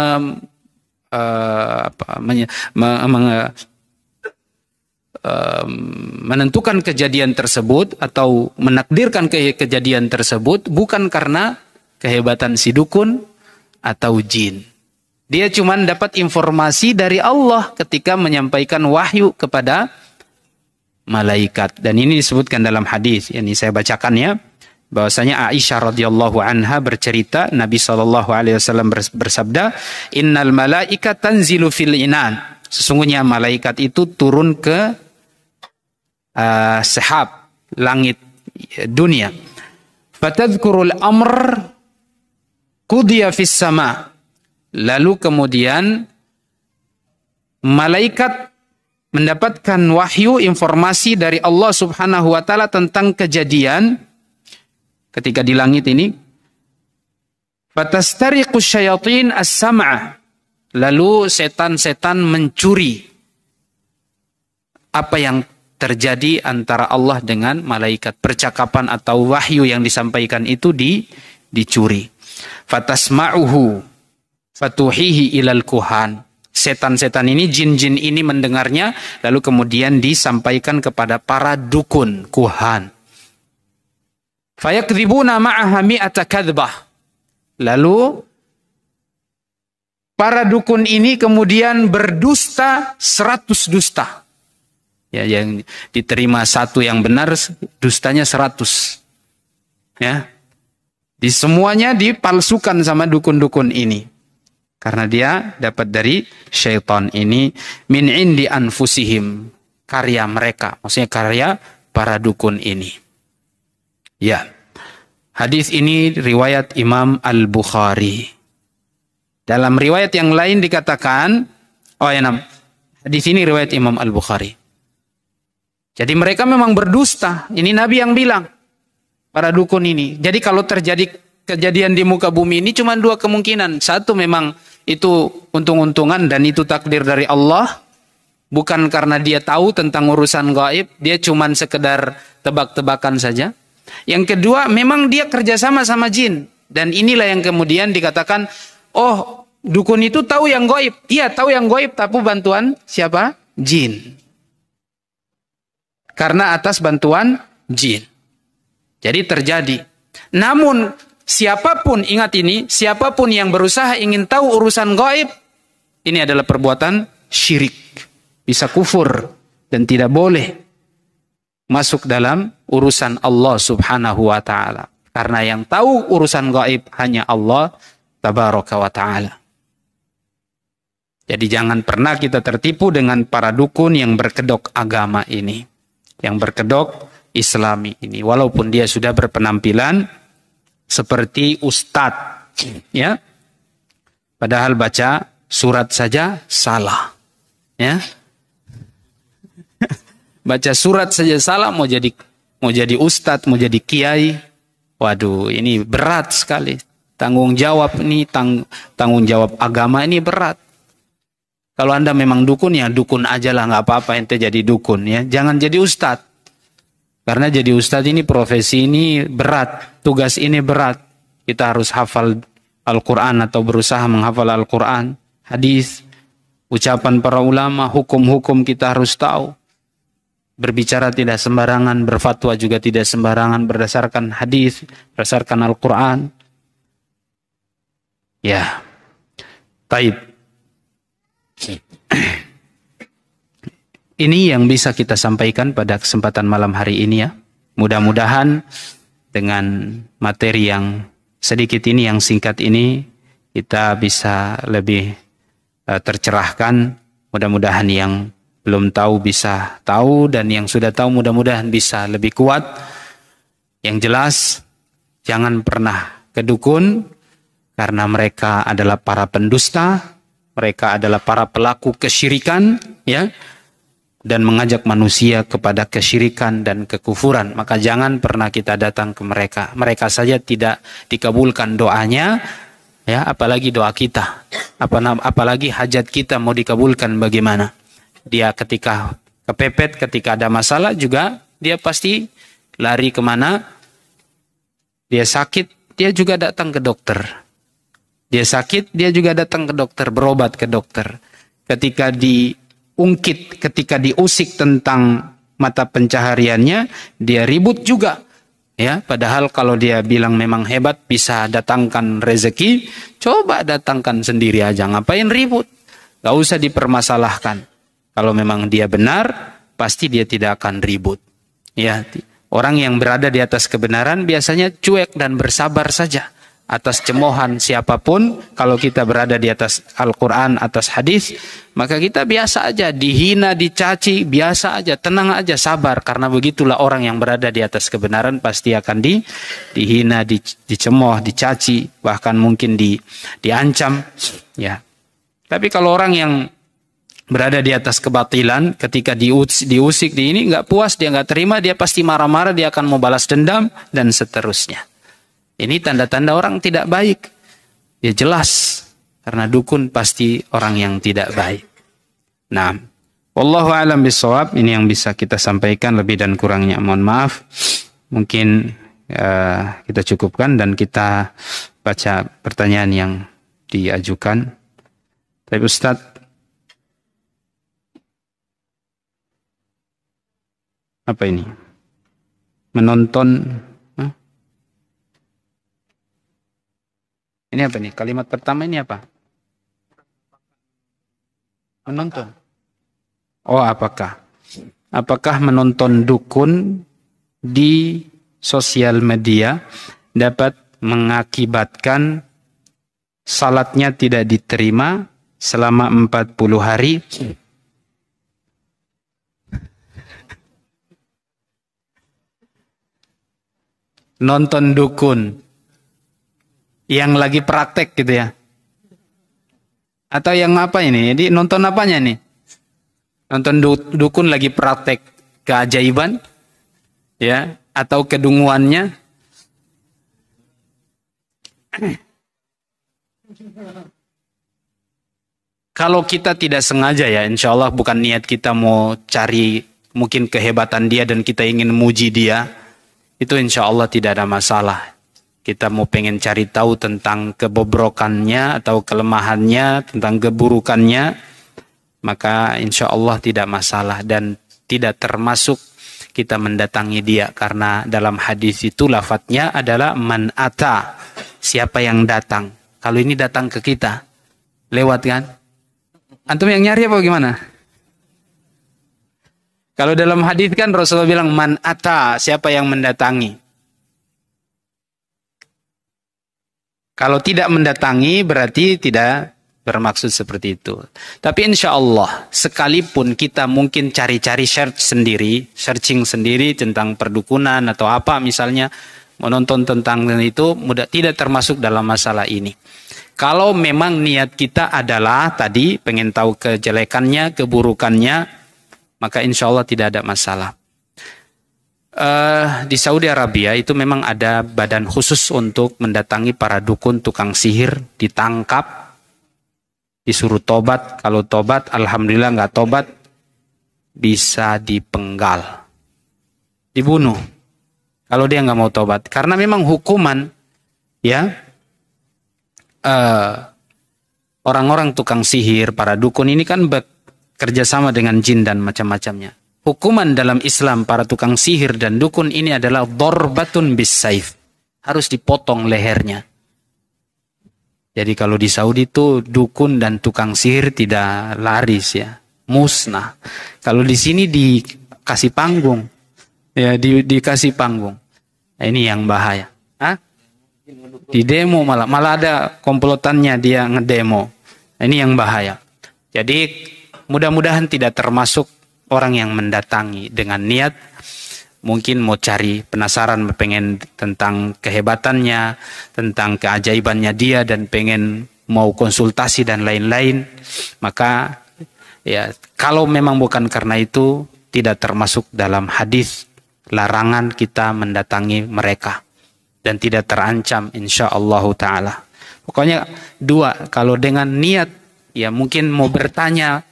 uh, apa, me, me, me, uh, menentukan kejadian tersebut atau menakdirkan ke, kejadian tersebut bukan karena kehebatan si dukun atau jin. Dia cuma dapat informasi dari Allah ketika menyampaikan wahyu kepada malaikat dan ini disebutkan dalam hadis. Ini saya bacakan ya bahwasanya Aisyah radhiyallahu anha bercerita Nabi saw alaihi wasallam bersabda innal malaika tanzilu fil inan sesungguhnya malaikat itu turun ke uh, sehab langit eh, dunia fatadhkurul amr qudiya fis sama lalu kemudian malaikat mendapatkan wahyu informasi dari Allah Subhanahu wa taala tentang kejadian ketika di langit ini fatastariqu syayatin as-sam'a lalu setan-setan mencuri apa yang terjadi antara Allah dengan malaikat percakapan atau wahyu yang disampaikan itu di dicuri fatasma'uhu fatuhihi ilal kuhan setan-setan ini, jin-jin ini mendengarnya, lalu kemudian disampaikan kepada para dukun, kuhan. Fayakdhibuna ma'aha mi'ata kadbah. Lalu para dukun ini kemudian berdusta seratus dusta. Ya, yang diterima satu yang benar dustanya seratus. Ya. Di semuanya dipalsukan sama dukun-dukun ini. Karena dia dapat dari syaitan ini min indi anfusihim karya mereka, maksudnya karya para dukun ini. Ya. Hadis ini riwayat Imam Al-Bukhari. Dalam riwayat yang lain dikatakan, oh ya, di sini riwayat Imam Al-Bukhari. Jadi mereka memang berdusta. Ini Nabi yang bilang para dukun ini. Jadi kalau terjadi kejadian di muka bumi ini cuma dua kemungkinan. Satu memang itu untung-untungan dan itu takdir dari Allah. Bukan karena dia tahu tentang urusan gaib. Dia cuma sekedar tebak-tebakan saja. Yang kedua, memang dia kerjasama sama jin. Dan inilah yang kemudian dikatakan, oh dukun itu tahu yang goib. Iya, tahu yang goib, tapi bantuan siapa? Jin. Karena atas bantuan jin. Jadi terjadi. Namun, siapapun, ingat ini, siapapun yang berusaha ingin tahu urusan goib, ini adalah perbuatan syirik. Bisa kufur dan tidak boleh masuk dalam urusan Allah Subhanahu wa taala. Karena yang tahu urusan gaib hanya Allah tabaraka wa taala. Jadi jangan pernah kita tertipu dengan para dukun yang berkedok agama ini, yang berkedok islami ini walaupun dia sudah berpenampilan seperti ustad ya. Padahal baca surat saja salah. Ya. baca surat saja salah mau jadi mau jadi ustadz, mau jadi kiai. Waduh, ini berat sekali. Tanggung jawab ini, tang, tanggung jawab agama ini berat. Kalau anda memang dukun ya dukun aja lah nggak apa-apa ente jadi dukun ya. Jangan jadi ustadz. Karena jadi ustadz ini profesi ini berat, tugas ini berat. Kita harus hafal Al-Quran atau berusaha menghafal Al-Quran, hadis, ucapan para ulama, hukum-hukum kita harus tahu berbicara tidak sembarangan, berfatwa juga tidak sembarangan berdasarkan hadis, berdasarkan Al-Qur'an. Ya. Taib. Ini yang bisa kita sampaikan pada kesempatan malam hari ini ya. Mudah-mudahan dengan materi yang sedikit ini yang singkat ini kita bisa lebih eh, tercerahkan mudah-mudahan yang belum tahu bisa tahu dan yang sudah tahu mudah-mudahan bisa lebih kuat. Yang jelas jangan pernah kedukun karena mereka adalah para pendusta, mereka adalah para pelaku kesyirikan ya dan mengajak manusia kepada kesyirikan dan kekufuran. Maka jangan pernah kita datang ke mereka. Mereka saja tidak dikabulkan doanya ya apalagi doa kita. Apalagi hajat kita mau dikabulkan bagaimana? dia ketika kepepet, ketika ada masalah juga dia pasti lari kemana? Dia sakit, dia juga datang ke dokter. Dia sakit, dia juga datang ke dokter, berobat ke dokter. Ketika diungkit, ketika diusik tentang mata pencahariannya, dia ribut juga. Ya, padahal kalau dia bilang memang hebat bisa datangkan rezeki, coba datangkan sendiri aja, ngapain ribut? Gak usah dipermasalahkan. Kalau memang dia benar, pasti dia tidak akan ribut. Ya, orang yang berada di atas kebenaran biasanya cuek dan bersabar saja atas cemohan siapapun kalau kita berada di atas Al-Qur'an atas hadis maka kita biasa aja dihina dicaci biasa aja tenang aja sabar karena begitulah orang yang berada di atas kebenaran pasti akan di dihina di, dicemoh dicaci bahkan mungkin di diancam ya tapi kalau orang yang berada di atas kebatilan ketika diusik, diusik di ini nggak puas dia nggak terima dia pasti marah-marah dia akan mau balas dendam dan seterusnya ini tanda-tanda orang tidak baik ya jelas karena dukun pasti orang yang tidak baik nah wallahu alam bisawab ini yang bisa kita sampaikan lebih dan kurangnya mohon maaf mungkin uh, kita cukupkan dan kita baca pertanyaan yang diajukan tapi Ustadz apa ini? Menonton huh? Ini apa nih? Kalimat pertama ini apa? Menonton. Oh, apakah? Apakah menonton dukun di sosial media dapat mengakibatkan salatnya tidak diterima selama 40 hari nonton dukun yang lagi praktek gitu ya. Atau yang apa ini? Jadi nonton apanya nih? Nonton du dukun lagi praktek keajaiban ya atau kedunguannya kalau kita tidak sengaja ya insya Allah bukan niat kita mau cari mungkin kehebatan dia dan kita ingin muji dia itu insya Allah tidak ada masalah. Kita mau pengen cari tahu tentang kebobrokannya atau kelemahannya, tentang keburukannya, maka insya Allah tidak masalah dan tidak termasuk kita mendatangi dia karena dalam hadis itu lafadznya adalah man siapa yang datang kalau ini datang ke kita lewat kan antum yang nyari apa gimana kalau dalam hadis kan Rasulullah bilang man ata, siapa yang mendatangi. Kalau tidak mendatangi berarti tidak bermaksud seperti itu. Tapi insya Allah, sekalipun kita mungkin cari-cari search sendiri, searching sendiri tentang perdukunan atau apa misalnya, menonton tentang itu mudah tidak termasuk dalam masalah ini. Kalau memang niat kita adalah tadi pengen tahu kejelekannya, keburukannya, maka insya Allah tidak ada masalah. Uh, di Saudi Arabia itu memang ada badan khusus untuk mendatangi para dukun tukang sihir ditangkap disuruh tobat kalau tobat alhamdulillah nggak tobat bisa dipenggal dibunuh kalau dia nggak mau tobat karena memang hukuman ya eh, orang-orang tukang sihir para dukun ini kan kerjasama dengan jin dan macam-macamnya. Hukuman dalam Islam para tukang sihir dan dukun ini adalah dorbatun bis saif. Harus dipotong lehernya. Jadi kalau di Saudi itu dukun dan tukang sihir tidak laris ya, musnah. Kalau di sini dikasih panggung, ya di, dikasih panggung. Nah, ini yang bahaya. Hah? Di demo malah malah ada komplotannya dia ngedemo. Nah, ini yang bahaya. Jadi Mudah-mudahan tidak termasuk orang yang mendatangi dengan niat mungkin mau cari penasaran pengen tentang kehebatannya, tentang keajaibannya dia dan pengen mau konsultasi dan lain-lain, maka ya kalau memang bukan karena itu tidak termasuk dalam hadis larangan kita mendatangi mereka dan tidak terancam insya Allah taala. Pokoknya dua kalau dengan niat ya mungkin mau bertanya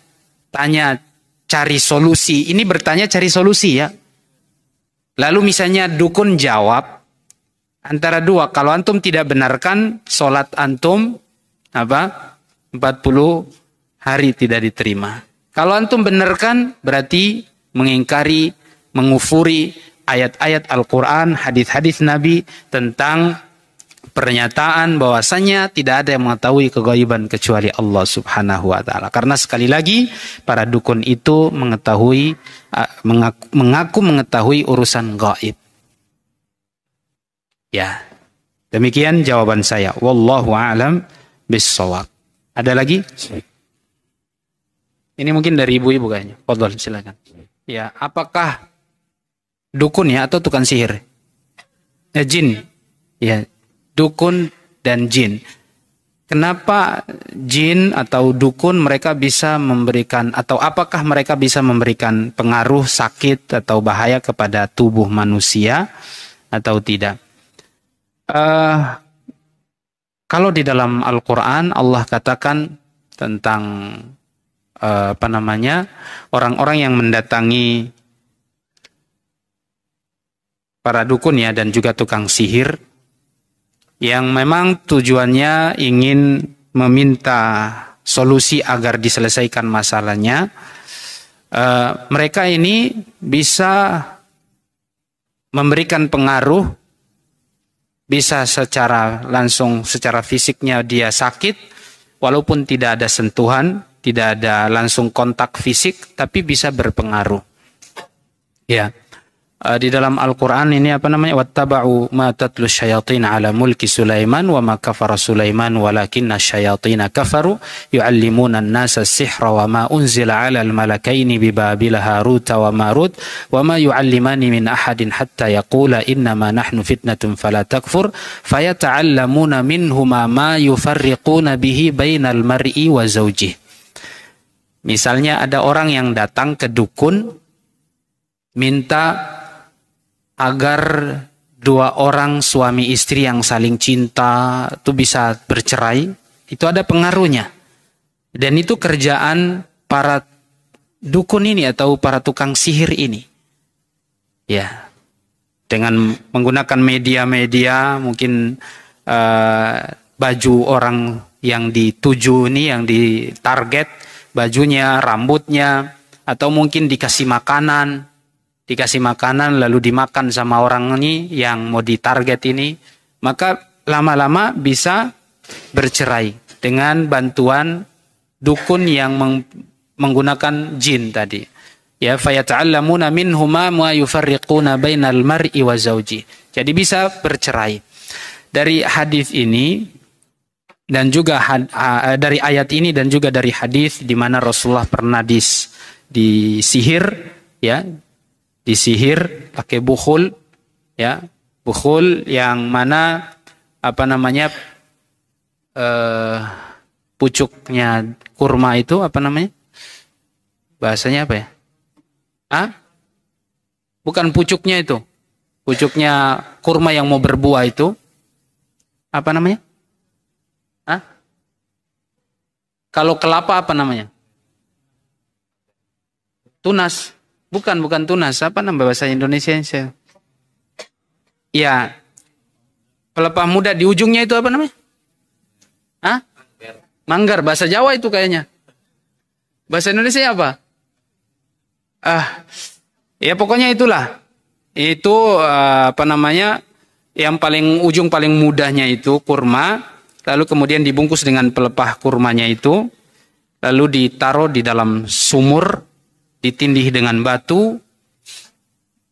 tanya cari solusi. Ini bertanya cari solusi ya. Lalu misalnya dukun jawab antara dua. Kalau antum tidak benarkan sholat antum apa 40 hari tidak diterima. Kalau antum benarkan berarti mengingkari, mengufuri ayat-ayat Al-Quran, hadis-hadis Nabi tentang pernyataan bahwasanya tidak ada yang mengetahui kegaiban kecuali Allah Subhanahu wa taala. Karena sekali lagi para dukun itu mengetahui mengaku, mengaku mengetahui urusan gaib. Ya. Demikian jawaban saya. Wallahu a'lam bissawab. Ada lagi? Ini mungkin dari ibu-ibu kayaknya. silakan. Ya, apakah dukun ya atau tukang sihir? Ya, jin. Ya, dukun dan jin. Kenapa jin atau dukun mereka bisa memberikan atau apakah mereka bisa memberikan pengaruh sakit atau bahaya kepada tubuh manusia atau tidak? Uh, kalau di dalam Al-Quran Allah katakan tentang uh, apa namanya orang-orang yang mendatangi para dukun ya dan juga tukang sihir yang memang tujuannya ingin meminta solusi agar diselesaikan masalahnya. E, mereka ini bisa memberikan pengaruh, bisa secara langsung, secara fisiknya dia sakit, walaupun tidak ada sentuhan, tidak ada langsung kontak fisik, tapi bisa berpengaruh. Ya. Eh, di dalam Al-Qur'an ini apa namanya wattaba'u ma tatlu syayatin ala mulki Sulaiman wa ma kafara Sulaiman walakinna syayatin kafaru yu'allimuna an-nasa sihra wa ma unzila 'ala al-malakaini bi Babil Harut wa Marut wa ma yu'allimani min ahadin hatta yaqula innama nahnu fitnatun fala takfur fayata'allamuna minhuma ma yufarriquna bihi bainal mar'i wa zawjih Misalnya ada orang yang datang ke dukun minta agar dua orang suami istri yang saling cinta itu bisa bercerai, itu ada pengaruhnya. Dan itu kerjaan para dukun ini atau para tukang sihir ini. Ya. Dengan menggunakan media-media mungkin uh, baju orang yang dituju ini yang ditarget, bajunya, rambutnya atau mungkin dikasih makanan dikasih makanan lalu dimakan sama orang ini yang mau ditarget ini, maka lama-lama bisa bercerai dengan bantuan dukun yang meng menggunakan jin tadi. Ya fayata'allamuna minhuma ma yufarriquna bainal mar'i wa zauji Jadi bisa bercerai. Dari hadis ini dan juga had, uh, dari ayat ini dan juga dari hadis di mana Rasulullah pernah dis disihir ya disihir pakai bukhul ya bukhul yang mana apa namanya eh, pucuknya kurma itu apa namanya bahasanya apa ya ah bukan pucuknya itu pucuknya kurma yang mau berbuah itu apa namanya ah kalau kelapa apa namanya tunas Bukan, bukan tunas. Apa nama bahasa Indonesia? Ya, pelepah muda di ujungnya itu apa namanya? Hah? Manggar, bahasa Jawa itu kayaknya. Bahasa Indonesia apa? Ah, ya pokoknya itulah. Itu eh, apa namanya? Yang paling ujung paling mudahnya itu kurma, lalu kemudian dibungkus dengan pelepah kurmanya itu, lalu ditaruh di dalam sumur ditindih dengan batu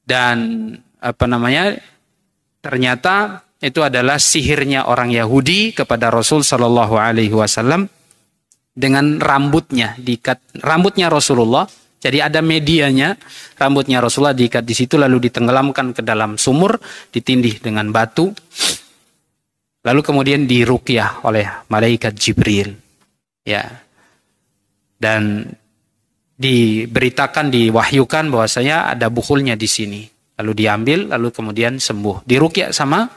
dan apa namanya ternyata itu adalah sihirnya orang Yahudi kepada Rasul Shallallahu Alaihi Wasallam dengan rambutnya diikat rambutnya Rasulullah jadi ada medianya rambutnya Rasulullah diikat di situ lalu ditenggelamkan ke dalam sumur ditindih dengan batu lalu kemudian dirukyah oleh malaikat Jibril ya dan diberitakan, diwahyukan bahwasanya ada buhulnya di sini. Lalu diambil, lalu kemudian sembuh. dirukyah sama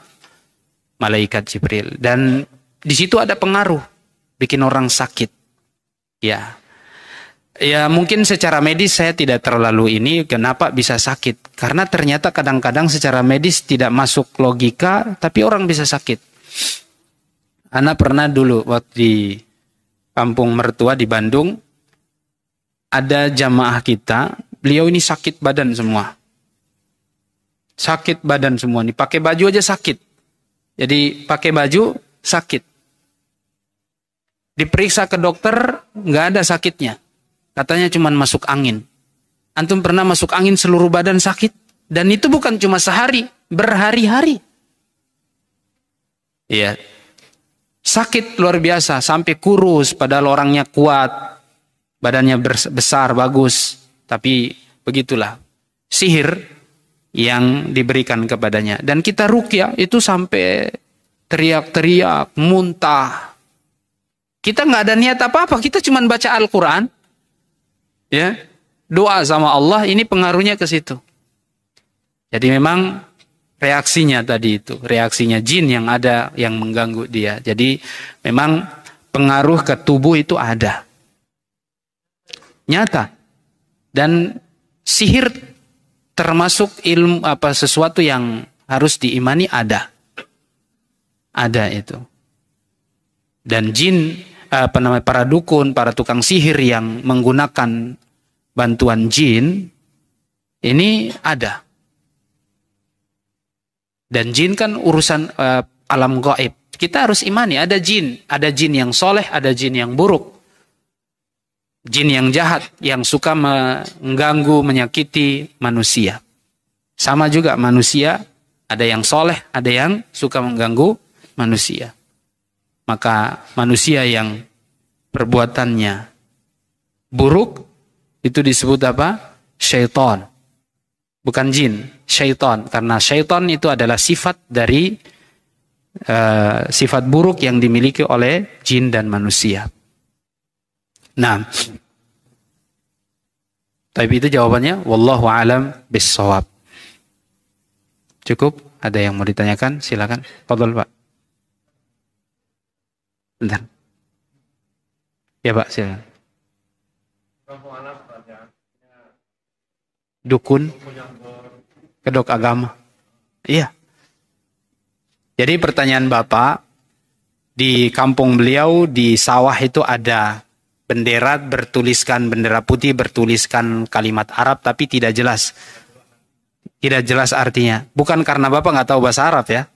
malaikat Jibril. Dan di situ ada pengaruh, bikin orang sakit. Ya, Ya mungkin secara medis saya tidak terlalu ini kenapa bisa sakit karena ternyata kadang-kadang secara medis tidak masuk logika tapi orang bisa sakit. anak pernah dulu waktu di kampung mertua di Bandung ada jamaah kita, beliau ini sakit badan semua. Sakit badan semua nih, pakai baju aja sakit. Jadi pakai baju sakit. Diperiksa ke dokter, nggak ada sakitnya. Katanya cuma masuk angin. Antum pernah masuk angin seluruh badan sakit? Dan itu bukan cuma sehari, berhari-hari. Iya. Sakit luar biasa, sampai kurus, padahal orangnya kuat, badannya besar, bagus, tapi begitulah sihir yang diberikan kepadanya. Dan kita rukia itu sampai teriak-teriak, muntah. Kita nggak ada niat apa-apa, kita cuma baca Al-Quran. Ya, doa sama Allah ini pengaruhnya ke situ. Jadi memang reaksinya tadi itu, reaksinya jin yang ada yang mengganggu dia. Jadi memang pengaruh ke tubuh itu ada nyata. Dan sihir termasuk ilmu apa sesuatu yang harus diimani ada. Ada itu. Dan jin apa namanya para dukun, para tukang sihir yang menggunakan bantuan jin ini ada. Dan jin kan urusan uh, alam gaib. Kita harus imani ada jin, ada jin yang soleh, ada jin yang buruk jin yang jahat yang suka mengganggu, menyakiti manusia. Sama juga manusia, ada yang soleh, ada yang suka mengganggu manusia. Maka manusia yang perbuatannya buruk itu disebut apa? syaitan Bukan jin, syaitan Karena syaitan itu adalah sifat dari uh, sifat buruk yang dimiliki oleh jin dan manusia. Nah. Tapi itu jawabannya wallahu alam bisawab. Cukup? Ada yang mau ditanyakan? Silakan. Fadol, Pak. Bentar. Ya, Pak, silakan. Dukun kedok agama. Iya. Jadi pertanyaan Bapak di kampung beliau di sawah itu ada bendera bertuliskan bendera putih bertuliskan kalimat Arab tapi tidak jelas tidak jelas artinya bukan karena bapak nggak tahu bahasa Arab ya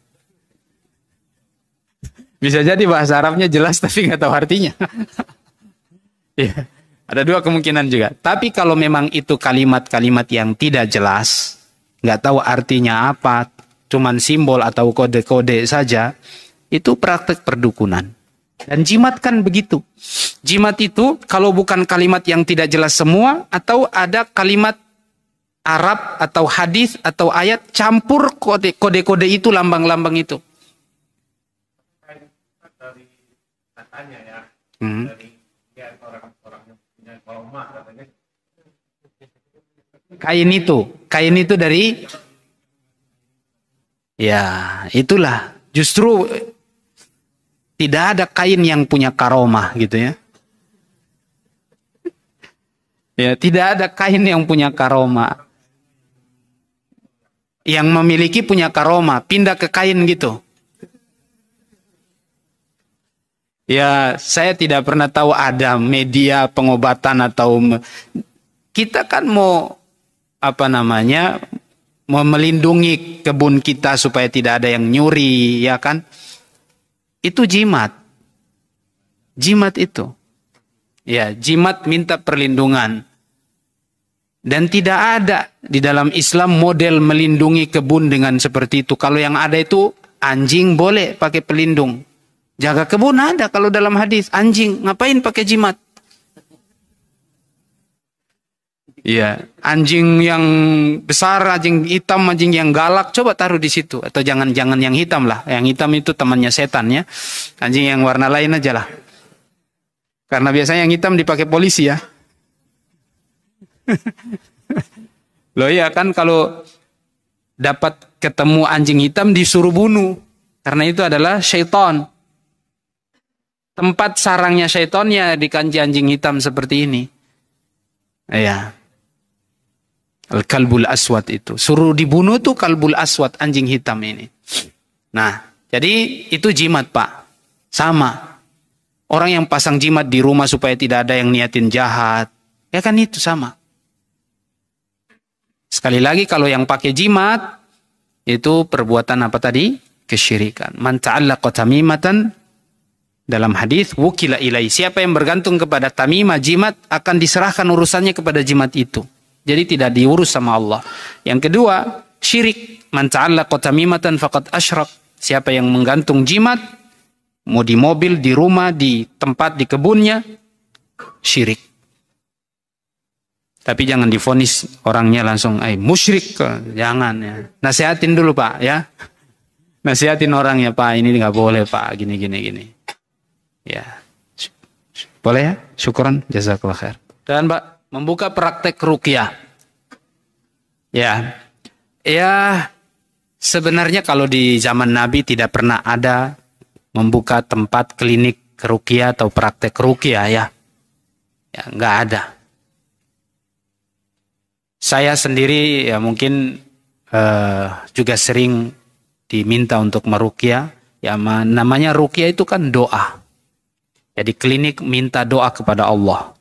bisa jadi bahasa Arabnya jelas tapi nggak tahu artinya ya ada dua kemungkinan juga tapi kalau memang itu kalimat-kalimat yang tidak jelas nggak tahu artinya apa cuman simbol atau kode-kode saja itu praktek perdukunan dan jimat kan begitu. Jimat itu kalau bukan kalimat yang tidak jelas semua atau ada kalimat Arab atau hadis atau ayat campur kode-kode itu lambang-lambang itu. Dari hmm. Kain itu, kain itu dari Ya, itulah justru tidak ada kain yang punya karomah gitu ya. Ya, tidak ada kain yang punya karoma. Yang memiliki punya karoma, pindah ke kain gitu. Ya, saya tidak pernah tahu ada media pengobatan atau kita kan mau apa namanya? mau melindungi kebun kita supaya tidak ada yang nyuri, ya kan? Itu jimat. Jimat itu. Ya, jimat minta perlindungan. Dan tidak ada di dalam Islam model melindungi kebun dengan seperti itu. Kalau yang ada itu anjing boleh pakai pelindung. Jaga kebun ada kalau dalam hadis. Anjing ngapain pakai jimat? Iya, anjing yang besar, anjing hitam, anjing yang galak, coba taruh di situ atau jangan-jangan yang hitam lah. Yang hitam itu temannya setan ya. Anjing yang warna lain aja lah. Karena biasanya yang hitam dipakai polisi ya. Loh ya kan kalau dapat ketemu anjing hitam disuruh bunuh. Karena itu adalah syaitan. Tempat sarangnya ya di kanji anjing hitam seperti ini. Iya kalbul Aswat itu. Suruh dibunuh tuh Kalbul Aswat anjing hitam ini. Nah, jadi itu jimat Pak. Sama. Orang yang pasang jimat di rumah supaya tidak ada yang niatin jahat. Ya kan itu sama. Sekali lagi kalau yang pakai jimat, itu perbuatan apa tadi? Kesyirikan. Man ta'allaqa tamimatan dalam hadis wukila ilai. Siapa yang bergantung kepada tamimah jimat akan diserahkan urusannya kepada jimat itu. Jadi tidak diurus sama Allah. Yang kedua, syirik. Man ta'allaqa tamimatan faqad asyrak. Siapa yang menggantung jimat, mau di mobil, di rumah, di tempat, di kebunnya, syirik. Tapi jangan difonis orangnya langsung, ay musyrik, jangan ya. Nasihatin dulu pak ya. Nasihatin orangnya pak, ini nggak boleh pak, gini gini gini. Ya, boleh ya? Syukuran, jazakallah khair. Dan pak, membuka praktek rukyah. Ya. Ya, sebenarnya kalau di zaman Nabi tidak pernah ada membuka tempat klinik rukyah atau praktek rukyah ya. Ya, nggak ada. Saya sendiri ya mungkin eh, juga sering diminta untuk merukyah. Ya, namanya rukyah itu kan doa. Jadi klinik minta doa kepada Allah.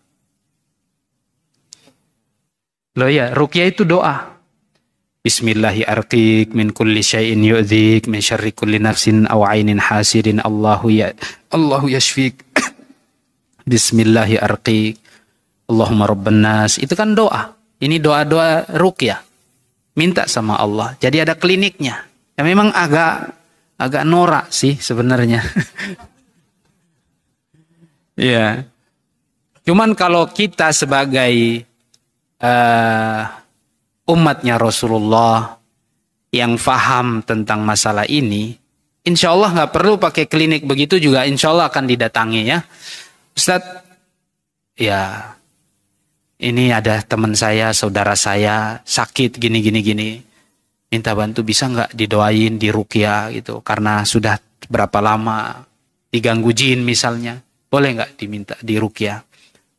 Loh ya, rukyah itu doa. Bismillahi min kulli syai'in yu'dhik min syarri kulli nafsin aw ainin hasidin Allahu ya Allahu yashfik. Bismillahi arqik. Allahumma rabban nas. Itu kan doa. Ini doa-doa rukyah. Minta sama Allah. Jadi ada kliniknya. Ya memang agak agak norak sih sebenarnya. Iya. yeah. Cuman kalau kita sebagai uh, umatnya Rasulullah yang faham tentang masalah ini, insya Allah nggak perlu pakai klinik begitu juga, insya Allah akan didatangi ya. Ustadz, ya ini ada teman saya, saudara saya sakit gini gini gini, minta bantu bisa nggak didoain dirukia gitu, karena sudah berapa lama diganggu jin misalnya, boleh nggak diminta dirukia?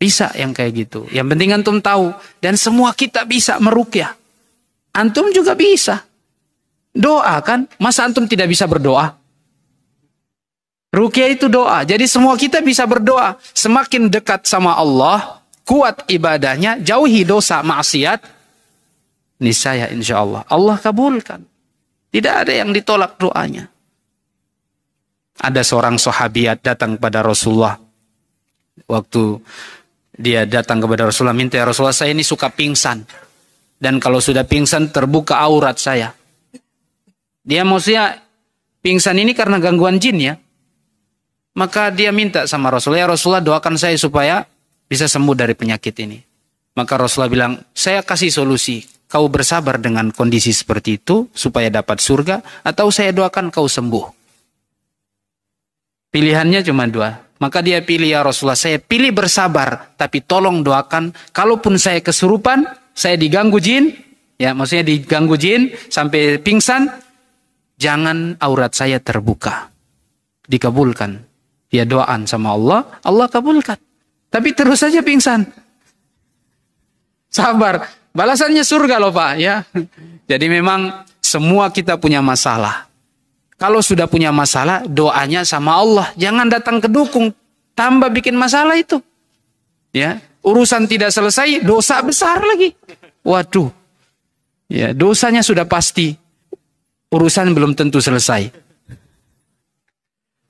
Bisa yang kayak gitu. Yang penting antum tahu. Dan semua kita bisa merukyah. Antum juga bisa. Doa kan? Masa antum tidak bisa berdoa? Rukyah itu doa. Jadi semua kita bisa berdoa. Semakin dekat sama Allah, kuat ibadahnya, jauhi dosa maksiat, Ini saya, insya Allah. Allah kabulkan. Tidak ada yang ditolak doanya. Ada seorang sahabiat datang kepada Rasulullah. Waktu dia datang kepada Rasulullah minta ya Rasulullah saya ini suka pingsan. Dan kalau sudah pingsan terbuka aurat saya. Dia mau maksudnya pingsan ini karena gangguan jin ya. Maka dia minta sama Rasulullah, ya Rasulullah doakan saya supaya bisa sembuh dari penyakit ini. Maka Rasulullah bilang, saya kasih solusi. Kau bersabar dengan kondisi seperti itu supaya dapat surga atau saya doakan kau sembuh. Pilihannya cuma dua. Maka dia pilih ya Rasulullah, saya pilih bersabar, tapi tolong doakan kalaupun saya kesurupan, saya diganggu jin, ya maksudnya diganggu jin sampai pingsan, jangan aurat saya terbuka. Dikabulkan. Ya doaan sama Allah, Allah kabulkan. Tapi terus saja pingsan. Sabar. Balasannya surga loh Pak ya. Jadi memang semua kita punya masalah. Kalau sudah punya masalah, doanya sama Allah. Jangan datang ke dukung, tambah bikin masalah itu. Ya, urusan tidak selesai, dosa besar lagi. Waduh. Ya, dosanya sudah pasti. Urusan belum tentu selesai.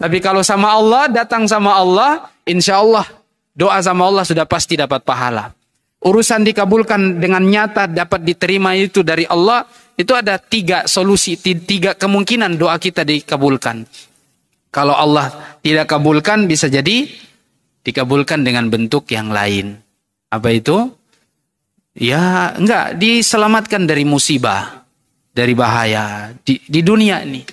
Tapi kalau sama Allah, datang sama Allah, insya Allah doa sama Allah sudah pasti dapat pahala. Urusan dikabulkan dengan nyata dapat diterima itu dari Allah, itu ada tiga solusi, tiga kemungkinan doa kita dikabulkan. Kalau Allah tidak kabulkan bisa jadi dikabulkan dengan bentuk yang lain. Apa itu? Ya enggak, diselamatkan dari musibah, dari bahaya di, di dunia ini.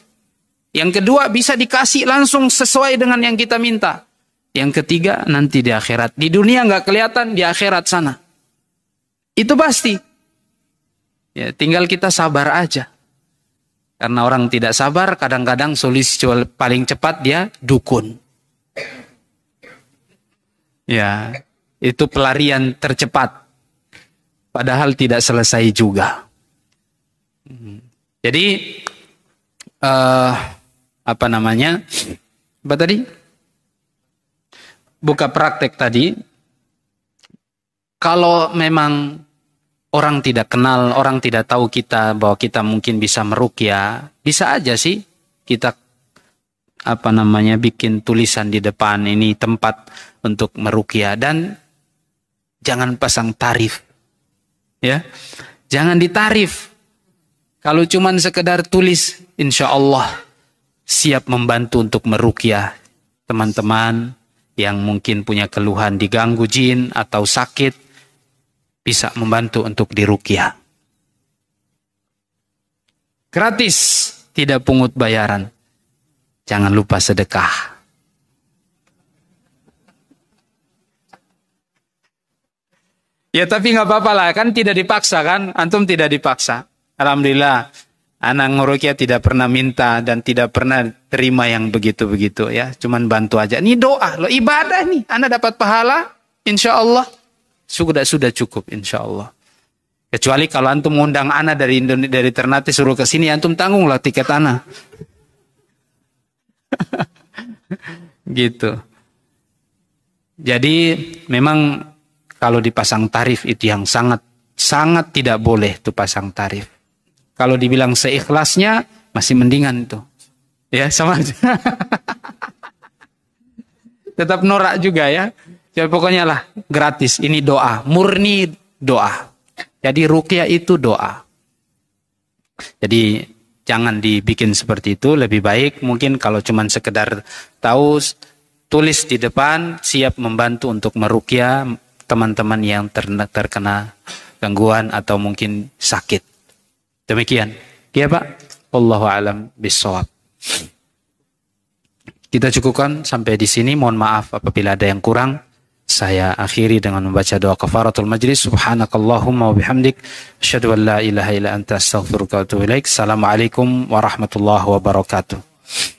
Yang kedua bisa dikasih langsung sesuai dengan yang kita minta. Yang ketiga nanti di akhirat. Di dunia enggak kelihatan, di akhirat sana. Itu pasti. Ya, tinggal kita sabar aja. Karena orang tidak sabar, kadang-kadang solusi paling cepat dia dukun. Ya, itu pelarian tercepat. Padahal tidak selesai juga. Hmm. Jadi, uh, apa namanya? Apa tadi? Buka praktek tadi. Kalau memang orang tidak kenal, orang tidak tahu kita bahwa kita mungkin bisa merukia, ya, bisa aja sih kita apa namanya bikin tulisan di depan ini tempat untuk merukia ya. dan jangan pasang tarif. Ya. Jangan ditarif. Kalau cuman sekedar tulis insya Allah siap membantu untuk merukia ya. teman-teman yang mungkin punya keluhan diganggu jin atau sakit bisa membantu untuk dirukia, Gratis, tidak pungut bayaran. Jangan lupa sedekah. Ya tapi nggak apa-apa lah, kan tidak dipaksa kan? Antum tidak dipaksa. Alhamdulillah, anak ngurukia tidak pernah minta dan tidak pernah terima yang begitu-begitu ya. Cuman bantu aja. Ini doa loh, ibadah nih. Anak dapat pahala, insya Allah. Sudah sudah cukup insya Allah. Kecuali kalau antum mengundang anak dari Indonesia dari Ternate suruh ke sini antum tanggunglah tiket anak. gitu. Jadi memang kalau dipasang tarif itu yang sangat sangat tidak boleh tuh pasang tarif. Kalau dibilang seikhlasnya masih mendingan itu Ya sama aja. Tetap norak juga ya. Ya pokoknya lah gratis. Ini doa, murni doa. Jadi rukyah itu doa. Jadi jangan dibikin seperti itu. Lebih baik mungkin kalau cuman sekedar tahu tulis di depan siap membantu untuk merukyah teman-teman yang terkena gangguan atau mungkin sakit. Demikian. Ya Pak. Allahu alam bisawab. Kita cukupkan sampai di sini. Mohon maaf apabila ada yang kurang saya akhiri dengan membaca doa kafaratul majlis subhanakallahumma wa bihamdik asyhadu an la ilaha illa anta astaghfiruka wa atubu ilaik assalamualaikum warahmatullahi wabarakatuh